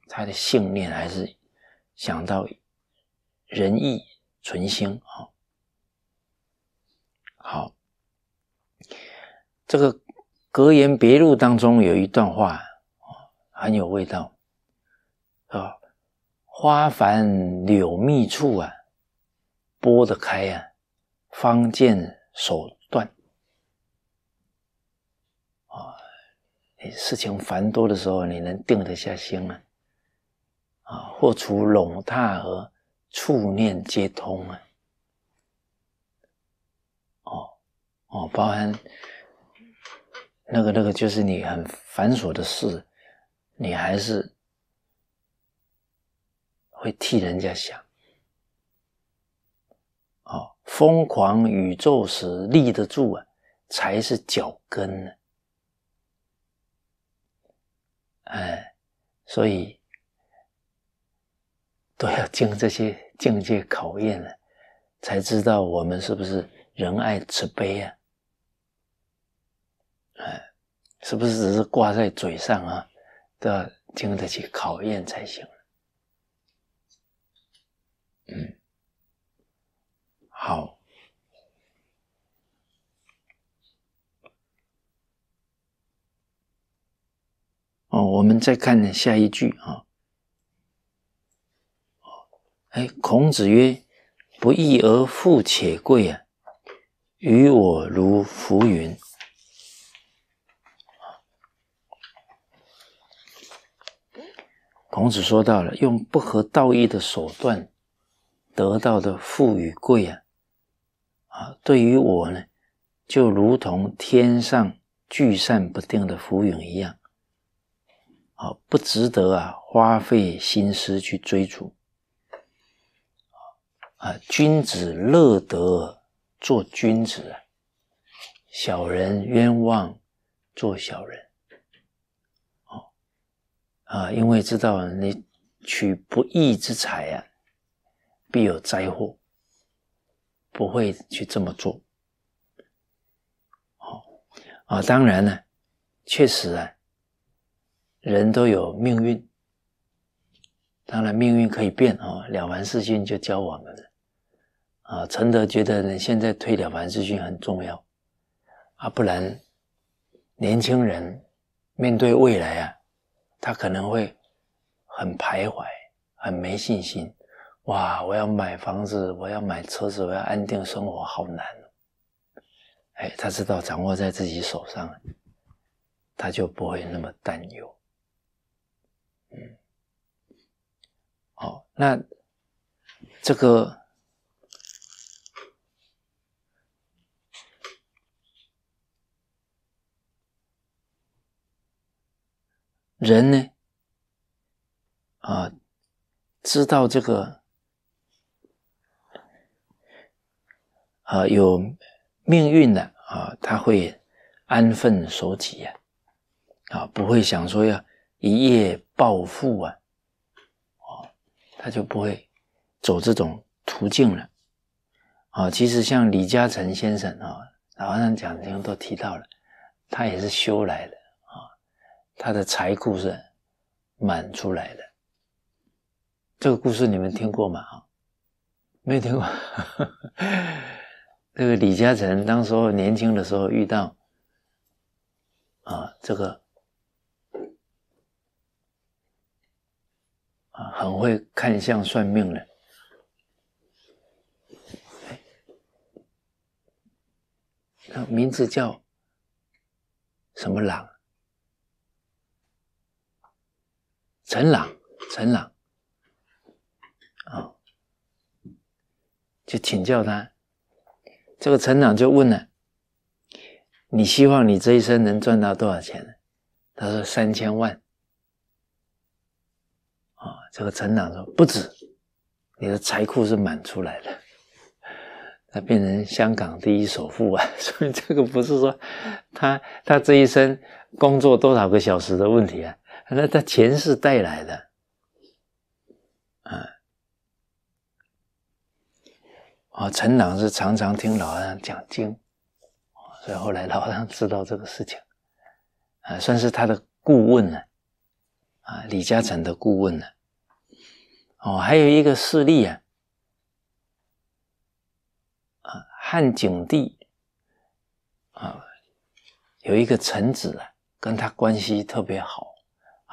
他的信念还是。讲到仁义存心啊，好，这个《格言别录》当中有一段话啊，很有味道啊。花繁柳密处啊，拨得开啊，方见手段啊。你事情繁多的时候，你能定得下心吗？啊，或除笼榻和触念皆通啊！哦哦，包含那个那个，就是你很繁琐的事，你还是会替人家想。哦，疯狂宇宙时立得住啊，才是脚跟。哎，所以。都要经这些境界考验了，才知道我们是不是仁爱慈悲啊？哎，是不是只是挂在嘴上啊？都要经得起考验才行。嗯，好。哦，我们再看下一句啊。哎，孔子曰：“不义而富且贵啊，于我如浮云。”孔子说到了，用不合道义的手段得到的富与贵啊，啊，对于我呢，就如同天上聚散不定的浮云一样，啊，不值得啊，花费心思去追逐。啊，君子乐得做君子，小人冤枉做小人。哦，啊，因为知道你取不义之财啊，必有灾祸，不会去这么做。哦，啊，当然呢，确实啊，人都有命运，当然命运可以变啊，了凡四训就教我们的。啊，承德觉得呢，现在推了凡四训很重要啊，不然年轻人面对未来啊，他可能会很徘徊，很没信心。哇，我要买房子，我要买车子，我要安定生活，好难。哎，他知道掌握在自己手上，他就不会那么担忧。嗯，好，那这个。人呢，啊，知道这个啊有命运的啊，他会安分守己呀，啊，不会想说要一夜暴富啊，啊，他就不会走这种途径了。啊，其实像李嘉诚先生啊，老和尚讲经都提到了，他也是修来的。他的财库是满出来的。这个故事你们听过吗？啊，没听过。(laughs) 这个李嘉诚当时候年轻的时候遇到啊，这个啊很会看相算命的，名字叫什么郎？陈朗，陈朗，啊，就请教他。这个陈朗就问了：“你希望你这一生能赚到多少钱？”他说：“三千万。”啊，这个陈朗说：“不止，你的财库是满出来的。”他变成香港第一首富啊！(laughs) 所以这个不是说他他这一生工作多少个小时的问题啊。那他钱是带来的，啊，啊，陈朗是常常听老和尚讲经，所以后来老和尚知道这个事情，啊，算是他的顾问呢、啊，李嘉诚的顾问呢。哦，还有一个事例啊，啊，汉景帝啊，有一个臣子啊，跟他关系特别好。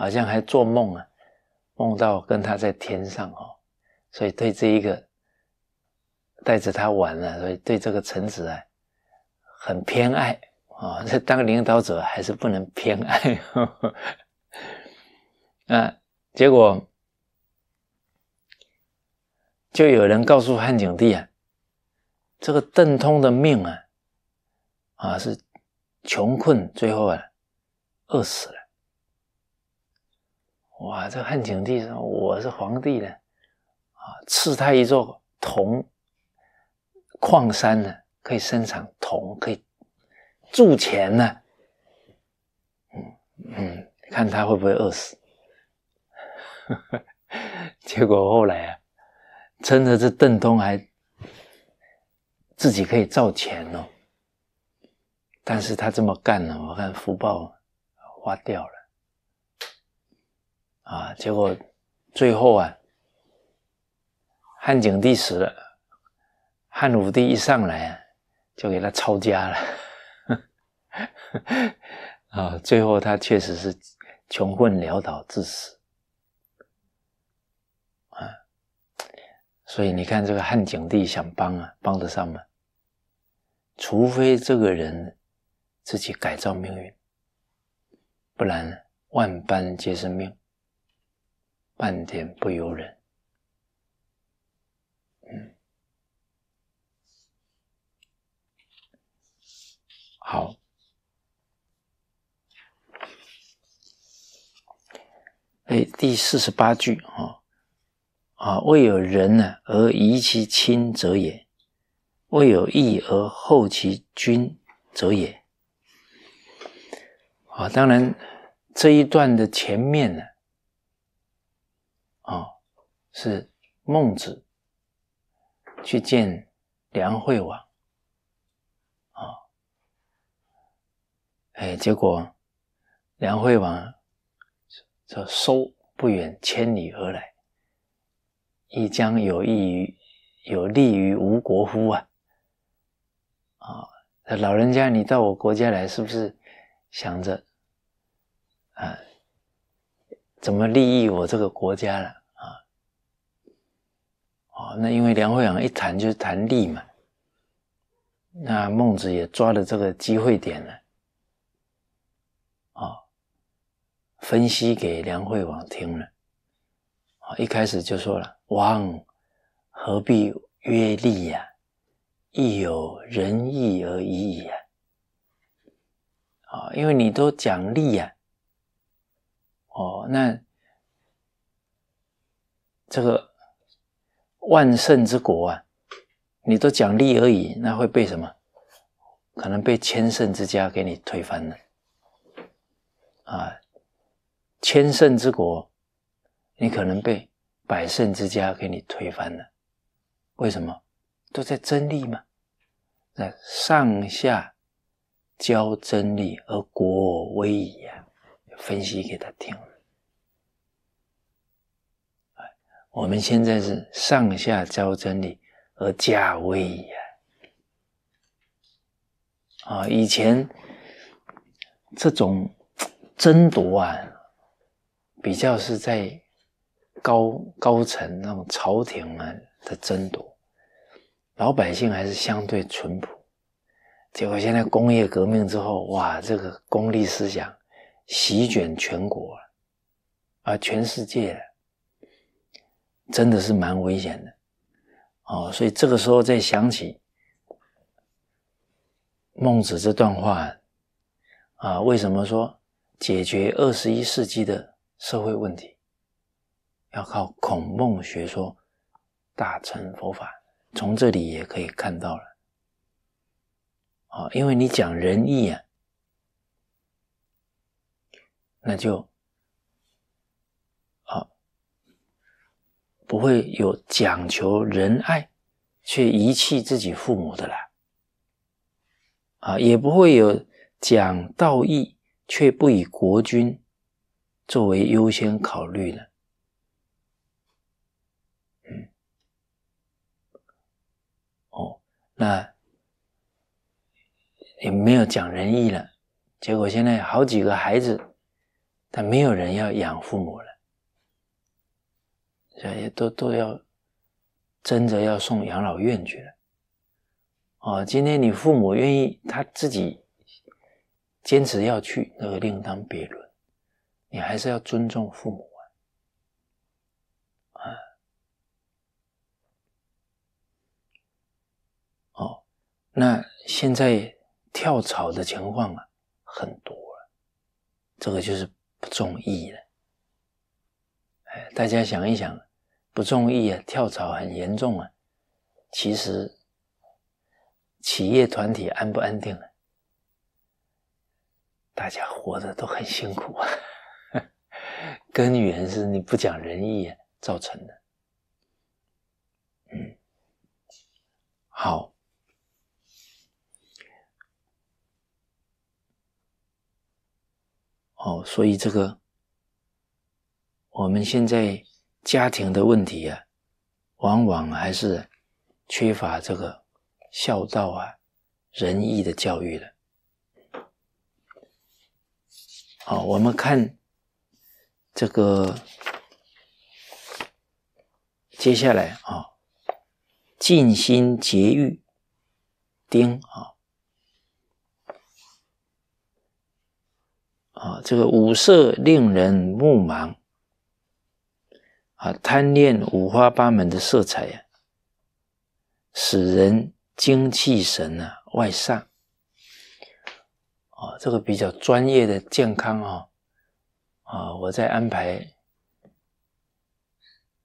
好像还做梦啊，梦到跟他在天上哦，所以对这一个带着他玩了，所以对这个臣子啊很偏爱哦。这当领导者还是不能偏爱 (laughs) 啊。结果就有人告诉汉景帝啊，这个邓通的命啊，啊是穷困，最后啊饿死了。哇，这汉景帝说：“我是皇帝呢，啊，赐他一座铜矿山呢，可以生产铜，可以铸钱呢，嗯嗯，看他会不会饿死。(laughs) ”结果后来啊，真的是邓通还自己可以造钱哦，但是他这么干呢，我看福报花掉了。啊，结果最后啊，汉景帝死了，汉武帝一上来啊，就给他抄家了，(laughs) 啊，最后他确实是穷困潦倒致死，啊，所以你看这个汉景帝想帮啊，帮得上吗？除非这个人自己改造命运，不然万般皆是命。半点不由人，嗯，好。哎，第四十八句啊，啊，未有人呢而遗其亲者也，未有义而后其君者也。啊，当然这一段的前面呢。啊，是孟子去见梁惠王啊，哎，结果梁惠王说：“收不远千里而来，亦将有益于有利于吴国乎？”啊，啊，老人家，你到我国家来，是不是想着啊，怎么利益我这个国家了？哦，那因为梁惠王一谈就是谈利嘛，那孟子也抓了这个机会点了，啊，分析给梁惠王听了，啊，一开始就说了，王何必曰利呀？亦有仁义而已矣啊！啊，因为你都讲利呀，哦，那这个。万圣之国啊，你都讲利而已，那会被什么？可能被千圣之家给你推翻了啊！千圣之国，你可能被百圣之家给你推翻了。为什么？都在争利嘛，那上下交争利而国威矣啊！分析给他听。我们现在是上下交真理而价位呀！啊，以前这种争夺啊，比较是在高高层那种朝廷啊的争夺，老百姓还是相对淳朴。结果现在工业革命之后，哇，这个功利思想席卷全国了，啊，全世界。真的是蛮危险的，哦，所以这个时候再想起孟子这段话，啊，为什么说解决二十一世纪的社会问题要靠孔孟学说、大乘佛法？从这里也可以看到了，啊，因为你讲仁义啊，那就。不会有讲求仁爱，却遗弃自己父母的啦，啊，也不会有讲道义却不以国君作为优先考虑了，嗯，哦，那也没有讲仁义了，结果现在好几个孩子，但没有人要养父母了。都都要争着要送养老院去了，哦，今天你父母愿意他自己坚持要去，那个另当别论，你还是要尊重父母啊，啊，哦，那现在跳槽的情况啊很多了，这个就是不中义了，哎，大家想一想。不中意啊，跳槽很严重啊。其实，企业团体安不安定啊？大家活的都很辛苦啊。根 (laughs) 源是你不讲仁义造成的。嗯，好。哦，所以这个，我们现在。家庭的问题啊，往往还是缺乏这个孝道啊、仁义的教育的。好，我们看这个接下来啊，尽心节欲，丁啊，啊，这个五色令人目盲。啊，贪恋五花八门的色彩呀，使人精气神啊外散。哦，这个比较专业的健康啊，啊，我在安排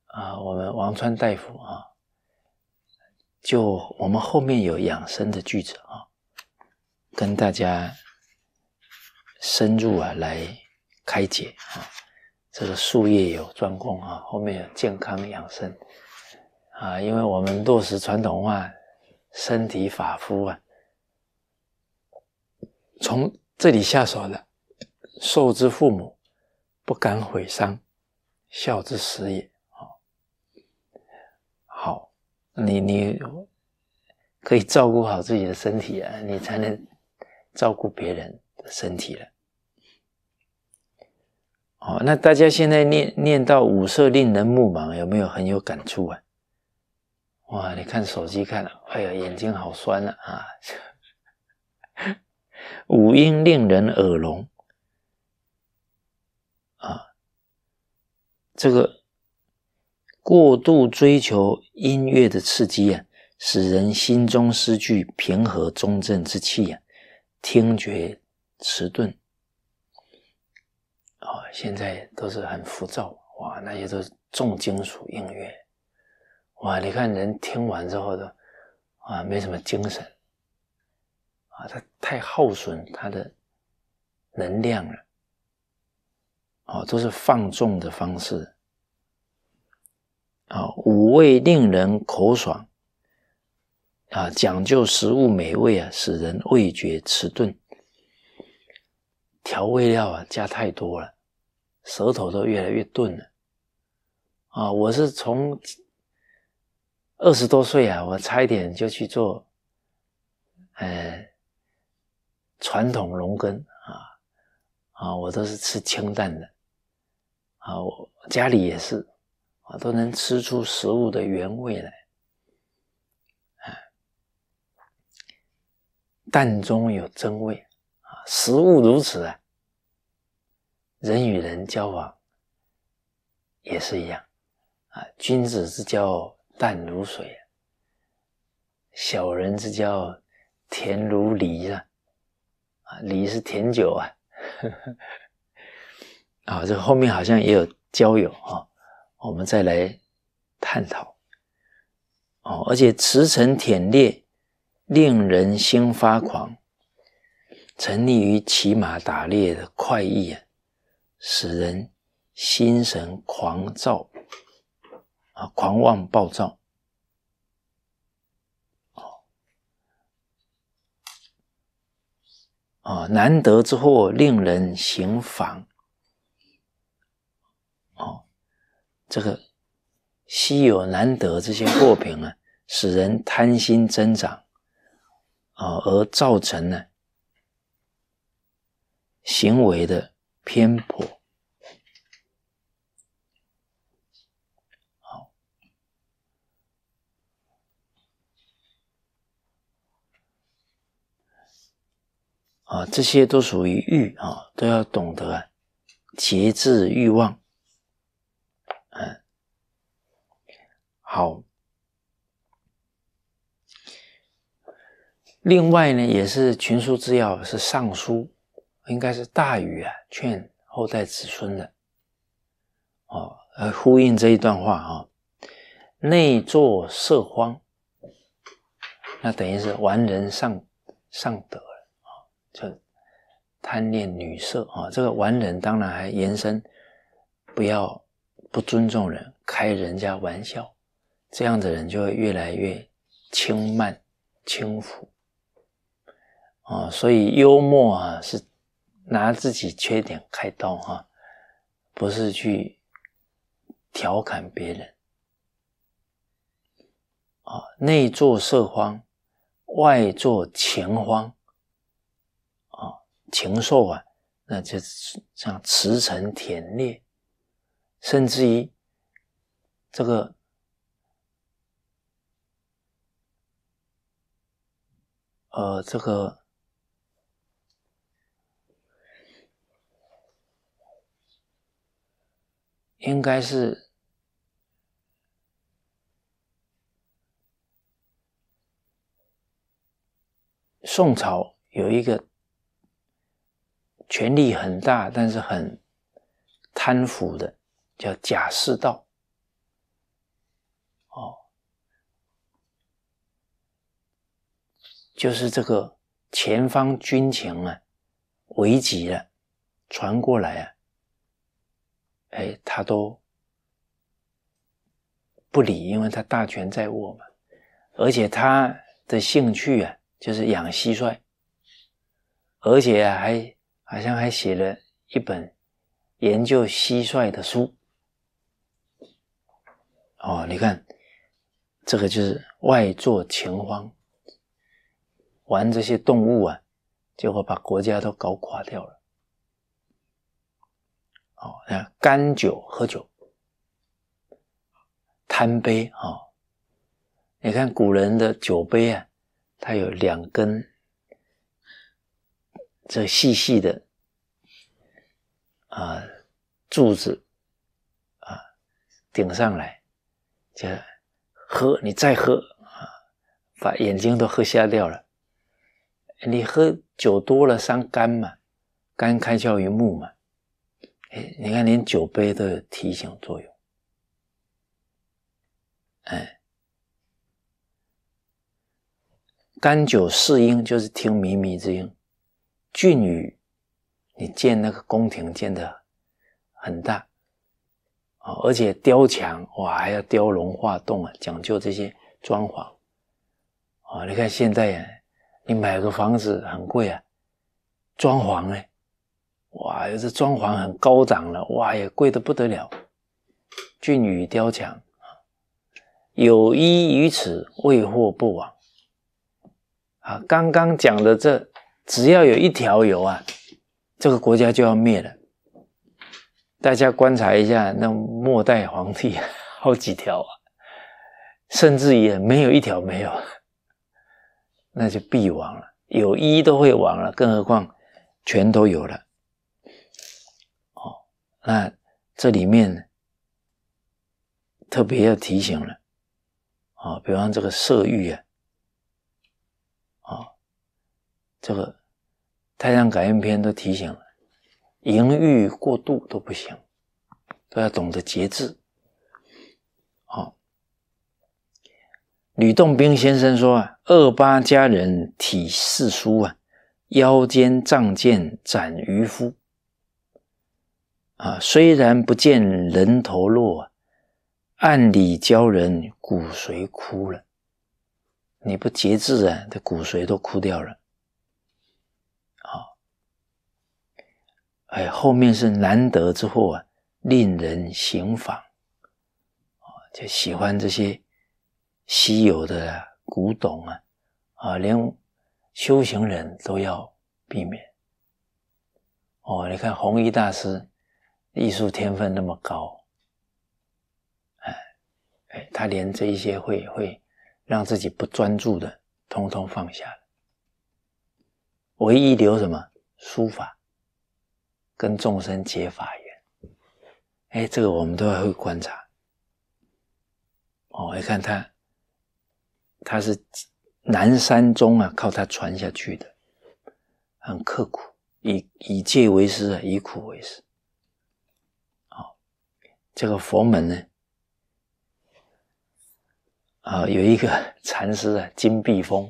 啊，我们王川大夫啊，就我们后面有养生的句子啊，跟大家深入啊来开解啊。这个术业有专攻啊，后面有健康养生啊，因为我们落实传统化，身体发肤啊，从这里下手了。受之父母，不敢毁伤，孝之始也。好，你你可以照顾好自己的身体啊，你才能照顾别人的身体了。好，那大家现在念念到五色令人目盲，有没有很有感触啊？哇，你看手机看了，哎呀，眼睛好酸了啊！(laughs) 五音令人耳聋啊，这个过度追求音乐的刺激啊，使人心中失去平和中正之气啊，听觉迟钝。啊，现在都是很浮躁哇！那些都是重金属音乐哇！你看人听完之后的啊，没什么精神啊，他太耗损他的能量了。哦，都是放纵的方式啊，五味令人口爽啊，讲究食物美味啊，使人味觉迟钝，调味料啊加太多了。舌头都越来越钝了，啊！我是从二十多岁啊，我差一点就去做，呃，传统农耕啊，啊，我都是吃清淡的，啊，我家里也是，啊，都能吃出食物的原味来，哎，淡中有真味啊，食物如此啊。人与人交往也是一样啊，君子之交淡如水，小人之交甜如梨啊，啊，梨是甜酒啊。(laughs) 啊，这后面好像也有交友啊，我们再来探讨哦。而且驰骋舔猎，令人心发狂，沉溺于骑马打猎的快意啊。使人心神狂躁，啊，狂妄暴躁，啊，难得之货令人行妨，哦，这个稀有难得这些货品呢，使人贪心增长，啊，而造成呢行为的偏颇。啊，这些都属于欲啊，都要懂得节制欲望。嗯，好。另外呢，也是群书之要，是《尚书》，应该是大禹啊，劝后代子孙的。哦，呃，呼应这一段话啊，内作社荒，那等于是完人上上德。就贪恋女色啊！这个玩人当然还延伸，不要不尊重人，开人家玩笑，这样的人就会越来越轻慢、轻浮啊。所以幽默啊，是拿自己缺点开刀哈，不是去调侃别人啊。内作色慌，外作情慌。禽兽啊，那就像驰骋田猎，甚至于这个呃，这个应该是宋朝有一个。权力很大，但是很贪腐的，叫贾似道。哦，就是这个前方军情啊，危急了，传过来啊，哎，他都不理，因为他大权在握嘛，而且他的兴趣啊，就是养蟋蟀，而且还。好像还写了一本研究蟋蟀的书。哦，你看，这个就是外作情荒，玩这些动物啊，结果把国家都搞垮掉了。哦，那干酒喝酒，贪杯啊！你看古人的酒杯啊，它有两根。这细细的啊柱子啊顶上来，就喝你再喝啊，把眼睛都喝瞎掉了。你喝酒多了伤肝嘛，肝开窍于目嘛。哎，你看连酒杯都有提醒作用。哎，肝酒适音就是听靡靡之音。俊宇，你建那个宫廷建的很大啊，而且雕墙哇还要雕龙画栋啊，讲究这些装潢啊。你看现在呀，你买个房子很贵啊，装潢呢，哇，这装潢很高涨了，哇也贵的不得了。俊宇雕墙，有衣于此，未获不往啊。刚刚讲的这。只要有一条油啊，这个国家就要灭了。大家观察一下，那末代皇帝好几条啊，甚至也没有一条没有，那就必亡了。有一都会亡了，更何况全都有了。哦，那这里面特别要提醒了，哦，比方这个色欲啊。这个《太上感应篇》都提醒了，淫欲过度都不行，都要懂得节制。好，吕洞宾先生说：“啊，二八佳人体似酥啊，腰间仗剑斩渔夫啊。虽然不见人头落，暗里教人骨髓枯了。你不节制啊，这骨髓都枯掉了。”哎，后面是难得之货啊，令人行访啊，就喜欢这些稀有的古董啊，啊，连修行人都要避免。哦，你看弘一大师，艺术天分那么高，哎哎，他连这一些会会让自己不专注的，通通放下了，唯一留什么书法。跟众生结法缘，哎，这个我们都要会观察。哦，一看他，他是南山宗啊，靠他传下去的，很刻苦，以以戒为师啊，以苦为师。哦，这个佛门呢，啊，有一个禅师啊，金碧峰，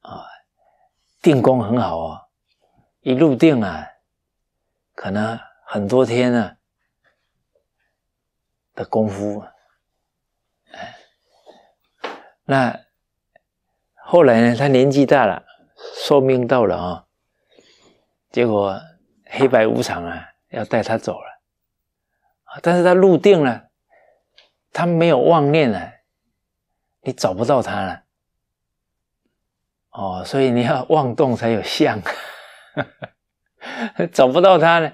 啊，定功很好啊。一入定啊，可能很多天呢的功夫，哎，那后来呢，他年纪大了，寿命到了啊，结果黑白无常啊要带他走了，但是他入定了，他没有妄念了，你找不到他了，哦，所以你要妄动才有相。(laughs) 找不到他了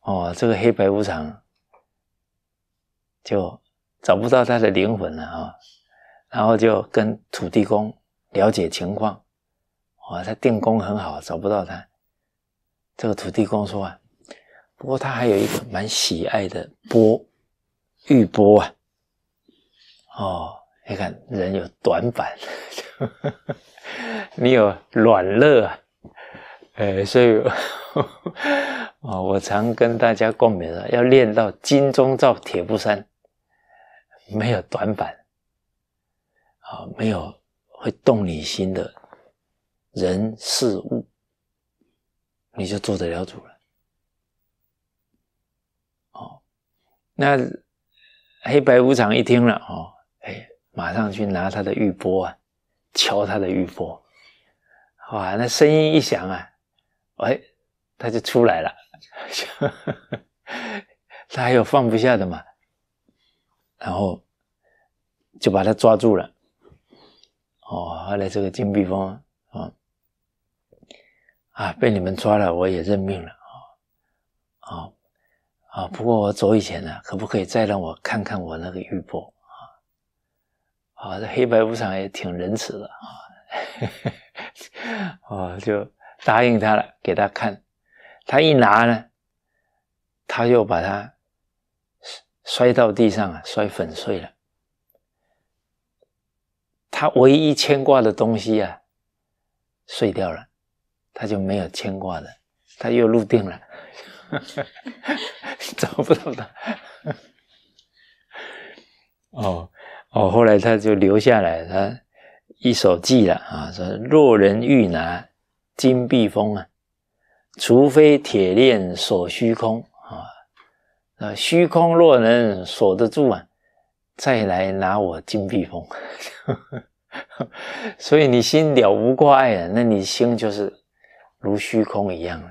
哦，这个黑白无常就找不到他的灵魂了啊，然后就跟土地公了解情况。哇，他定功很好，找不到他。这个土地公说啊，不过他还有一个蛮喜爱的波玉波啊。哦，你看人有短板，(laughs) 你有软肋啊。哎，所以啊，(laughs) 我常跟大家共勉了，要练到金钟罩铁布衫，没有短板，啊，没有会动你心的人事物，你就做得了主了。哦，那黑白无常一听了，哦，哎，马上去拿他的玉钵啊，敲他的玉钵，哇，那声音一响啊！哎，他就出来了，(laughs) 他还有放不下的嘛，然后就把他抓住了。哦，后来这个金碧峰啊啊被你们抓了，我也认命了啊，啊啊！不过我走以前呢，可不可以再让我看看我那个玉帛啊？啊，黑白无常也挺仁慈的啊，啊 (laughs) 就。答应他了，给他看，他一拿呢，他又把它摔到地上啊，摔粉碎了。他唯一牵挂的东西啊，碎掉了，他就没有牵挂了，他又入定了。(laughs) 找不到他。哦，哦，后来他就留下来，他一手记了啊，说若人欲拿。金碧峰啊，除非铁链锁虚空啊，啊，虚空若能锁得住啊，再来拿我金碧峰。(laughs) 所以你心了无挂碍啊，那你心就是如虚空一样了。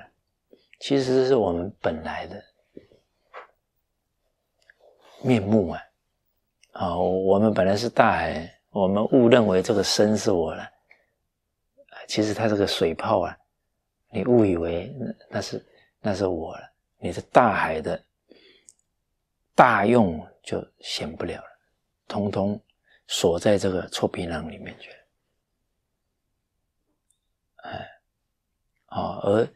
其实是我们本来的面目啊，啊，我们本来是大海，我们误认为这个身是我了。其实他这个水泡啊，你误以为那是那是我了，你的大海的大用就显不了了，通通锁在这个臭皮囊里面去了。哎，哦，而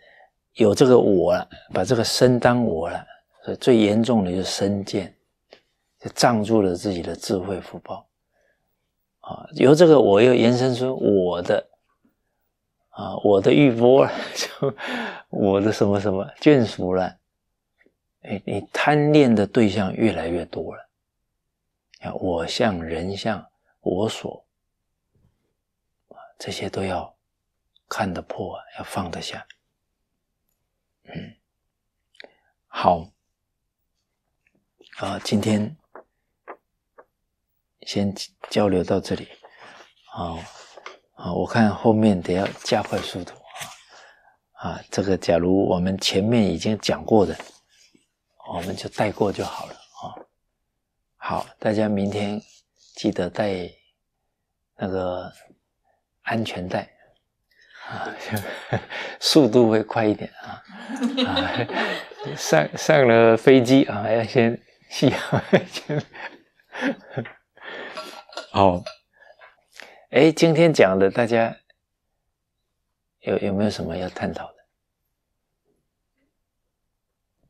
有这个我了，把这个身当我了，所以最严重的就是身见，就葬住了自己的智慧福报。啊，由这个我又延伸出我的。啊，我的玉波了，(laughs) 就我的什么什么眷属了，哎，你贪恋的对象越来越多了。我相人相我所这些都要看得破，要放得下。嗯，好，啊，今天先交流到这里，好。啊，我看后面得要加快速度啊！啊，这个假如我们前面已经讲过的，我们就带过就好了啊。好，大家明天记得带那个安全带啊，速度会快一点啊。啊上上了飞机啊，要先系好安全带。好。哎，今天讲的大家有有没有什么要探讨的？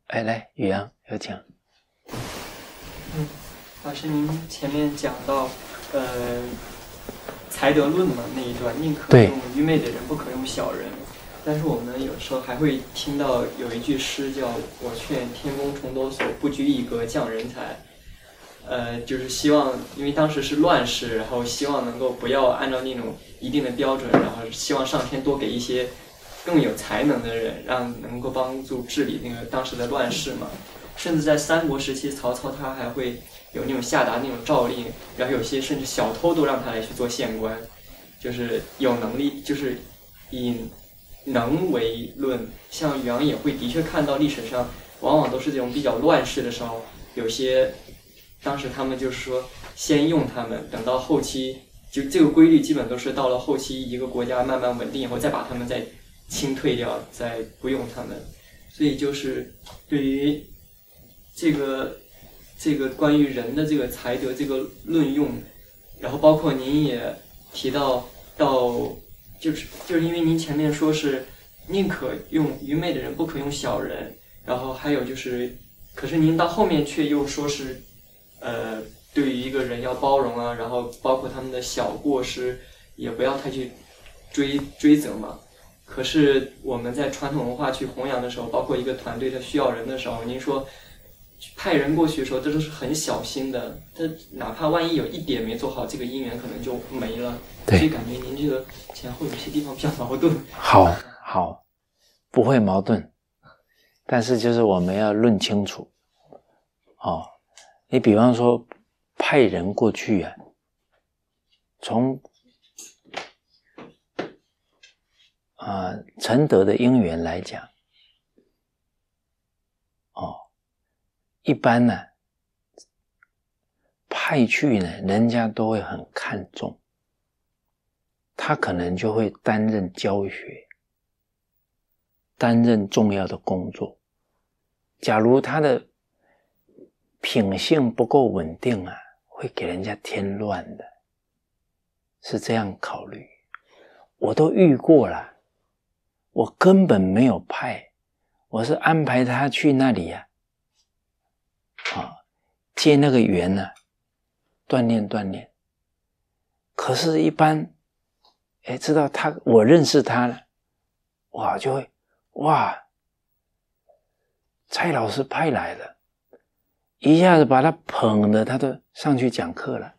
哎，来，宇阳有请。嗯，老师，您前面讲到，呃，才德论嘛那一段，宁可用愚昧的人，不可用小人。但是我们有时候还会听到有一句诗，叫我劝天公重抖擞，不拘一格降人才。呃，就是希望，因为当时是乱世，然后希望能够不要按照那种一定的标准，然后希望上天多给一些更有才能的人，让能够帮助治理那个当时的乱世嘛。甚至在三国时期，曹操他还会有那种下达那种诏令，然后有些甚至小偷都让他来去做县官，就是有能力，就是以能为论。像杨也会的确看到历史上往往都是这种比较乱世的时候，有些。当时他们就是说，先用他们，等到后期，就这个规律基本都是到了后期，一个国家慢慢稳定以后，再把他们再清退掉，再不用他们。所以就是对于这个这个关于人的这个才德这个论用，然后包括您也提到到，就是就是因为您前面说是宁可用愚昧的人，不可用小人，然后还有就是，可是您到后面却又说是。呃，对于一个人要包容啊，然后包括他们的小过失，也不要太去追追责嘛。可是我们在传统文化去弘扬的时候，包括一个团队他需要人的时候，您说派人过去的时候，这都是很小心的，他哪怕万一有一点没做好，这个姻缘可能就没了。对，所以感觉您这个前后有些地方比较矛盾。(laughs) 好，好，不会矛盾，但是就是我们要论清楚，哦。你比方说派人过去呀，从啊承德的因缘来讲，哦，一般呢派去呢，人家都会很看重，他可能就会担任教学，担任重要的工作。假如他的。品性不够稳定啊，会给人家添乱的，是这样考虑。我都遇过了，我根本没有派，我是安排他去那里啊，啊，接那个缘呢，锻炼锻炼。可是，一般，哎，知道他，我认识他了，哇，就会，哇，蔡老师派来了。一下子把他捧的，他都上去讲课了。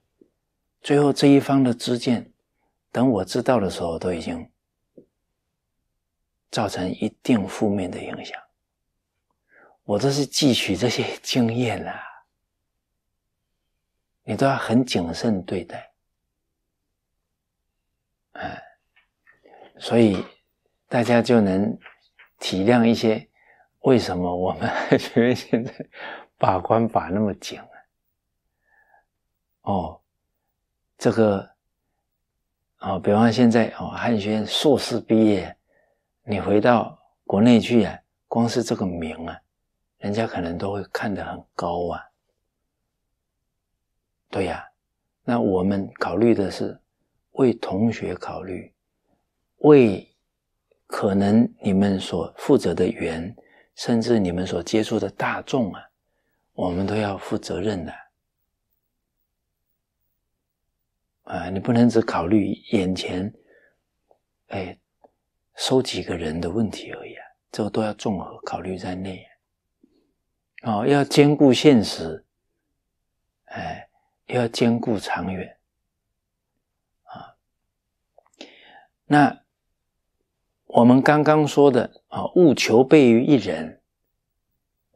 最后这一方的知见，等我知道的时候，都已经造成一定负面的影响。我都是汲取这些经验啊，你都要很谨慎对待，哎，所以大家就能体谅一些，为什么我们学现在。把关把那么紧啊？哦，这个哦，比方现在哦，汉轩硕士毕业，你回到国内去啊，光是这个名啊，人家可能都会看得很高啊。对呀，那我们考虑的是为同学考虑，为可能你们所负责的员，甚至你们所接触的大众啊。我们都要负责任的啊！你不能只考虑眼前，哎，收几个人的问题而已啊！这个都要综合考虑在内，哦，要兼顾现实，哎，要兼顾长远，啊。那我们刚刚说的啊，务求备于一人，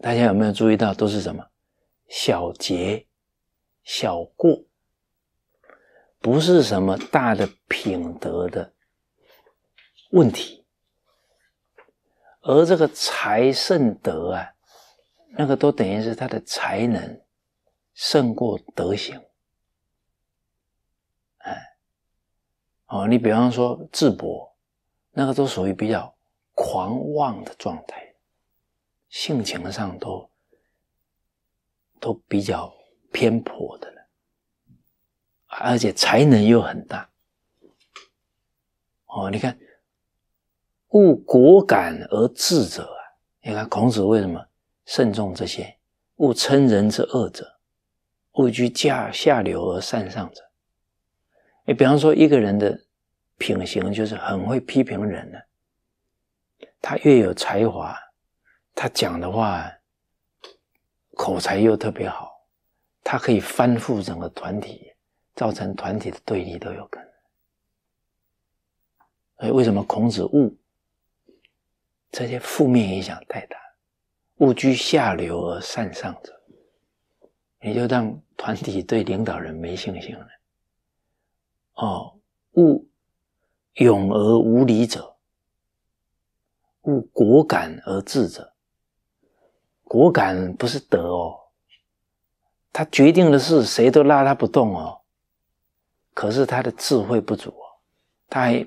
大家有没有注意到都是什么？小节、小过，不是什么大的品德的问题，而这个才胜德啊，那个都等于是他的才能胜过德行。哎，哦，你比方说智博，那个都属于比较狂妄的状态，性情上都。都比较偏颇的了，而且才能又很大。哦，你看，勿果敢而智者啊！你看孔子为什么慎重这些？勿称人之恶者，勿居下下流而善上者。你比方说，一个人的品行就是很会批评人的，他越有才华，他讲的话。口才又特别好，他可以翻覆整个团体，造成团体的对立都有可能。所以为什么孔子勿这些负面影响太大？勿居下流而善上者，你就让团体对领导人没信心了。哦，勿勇而无礼者，勿果敢而智者。果敢不是德哦，他决定的事谁都拉他不动哦。可是他的智慧不足，他还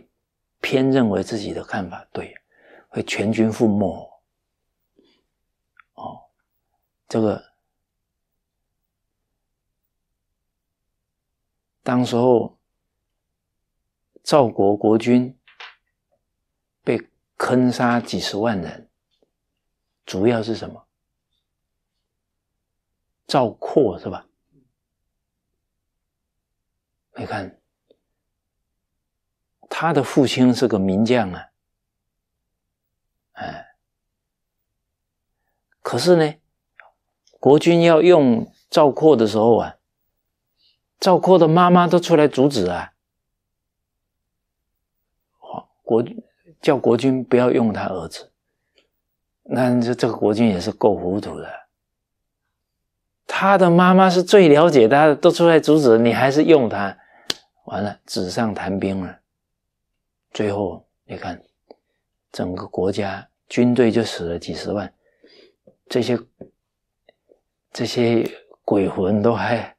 偏认为自己的看法对，会全军覆没哦。这个当时候赵国国君被坑杀几十万人，主要是什么？赵括是吧？你看，他的父亲是个名将啊，哎，可是呢，国君要用赵括的时候啊，赵括的妈妈都出来阻止啊，国叫国君不要用他儿子，那这这个国君也是够糊涂的。他的妈妈是最了解他的，都出来阻止你，还是用他？完了，纸上谈兵了。最后，你看，整个国家军队就死了几十万，这些这些鬼魂都还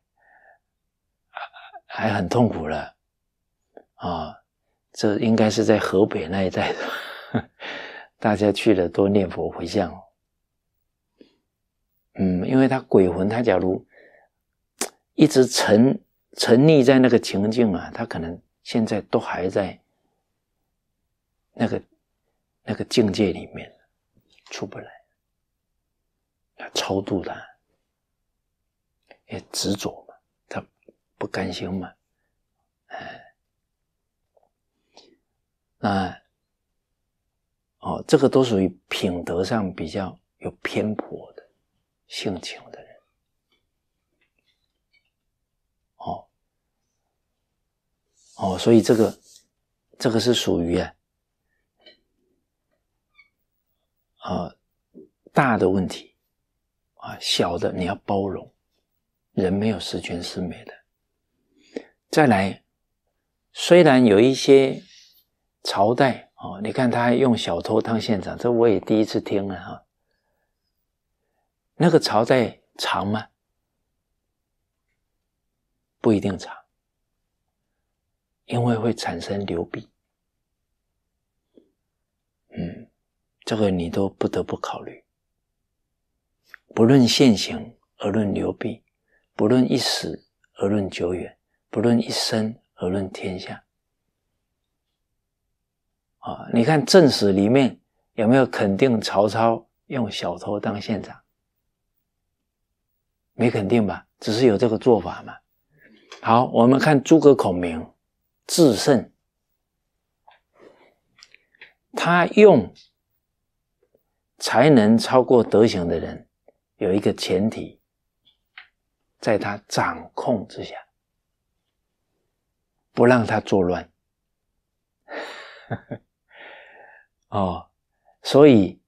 还很痛苦了啊！这应该是在河北那一带，(laughs) 大家去了都念佛回向。嗯，因为他鬼魂，他假如一直沉沉溺在那个情境啊，他可能现在都还在那个那个境界里面，出不来。他超度他，也执着嘛，他不甘心嘛，哎，那哦，这个都属于品德上比较有偏颇。的。性情的人，哦哦，所以这个这个是属于啊啊大的问题啊小的你要包容，人没有十全十美的。再来，虽然有一些朝代哦，你看他用小偷当县长，这我也第一次听了啊。那个朝代长吗？不一定长，因为会产生流弊。嗯，这个你都不得不考虑。不论现行而论流弊，不论一时而论久远，不论一生而论天下。啊，你看正史里面有没有肯定曹操用小偷当县长？没肯定吧，只是有这个做法嘛。好，我们看诸葛孔明至胜，他用才能超过德行的人，有一个前提，在他掌控之下，不让他作乱。(laughs) 哦，所以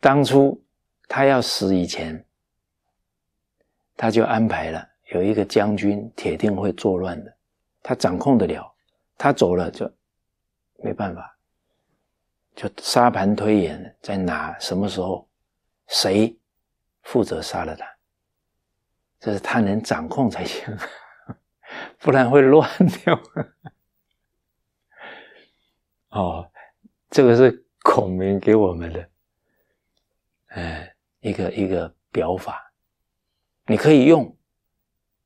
当初他要死以前。他就安排了有一个将军铁定会作乱的，他掌控得了，他走了就没办法，就沙盘推演在哪什么时候，谁负责杀了他，这是他能掌控才行，(laughs) 不然会乱掉。哦，这个是孔明给我们的，哎，一个一个表法。你可以用，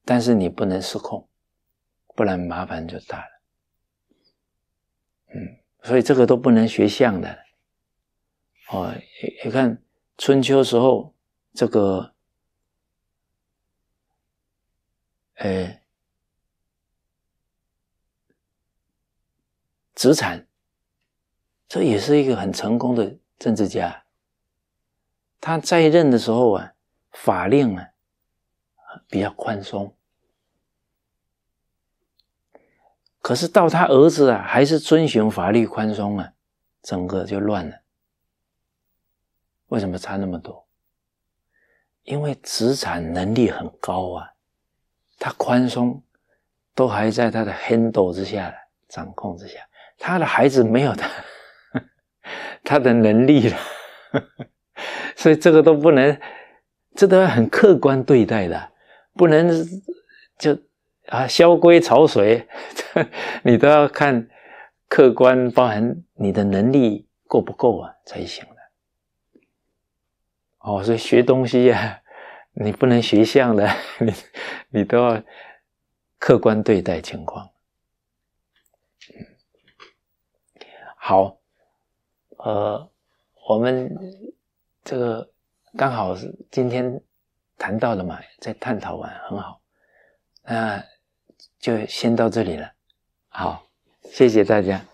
但是你不能失控，不然麻烦就大了。嗯，所以这个都不能学相的。哦，你看春秋时候这个，呃，子产，这也是一个很成功的政治家。他在任的时候啊，法令啊。比较宽松，可是到他儿子啊，还是遵循法律宽松啊，整个就乱了。为什么差那么多？因为资产能力很高啊，他宽松都还在他的 handle 之下了，掌控之下，他的孩子没有他 (laughs) 他的能力了，(laughs) 所以这个都不能，这都要很客观对待的。不能就啊，消龟潮水，(laughs) 你都要看客观，包含你的能力够不够啊才行的。哦，所以学东西呀，(laughs) 你不能学像的，(laughs) 你你都要客观对待情况。好，呃，我们这个刚好是今天。谈到了嘛，在探讨完很好，那就先到这里了。好，谢谢大家。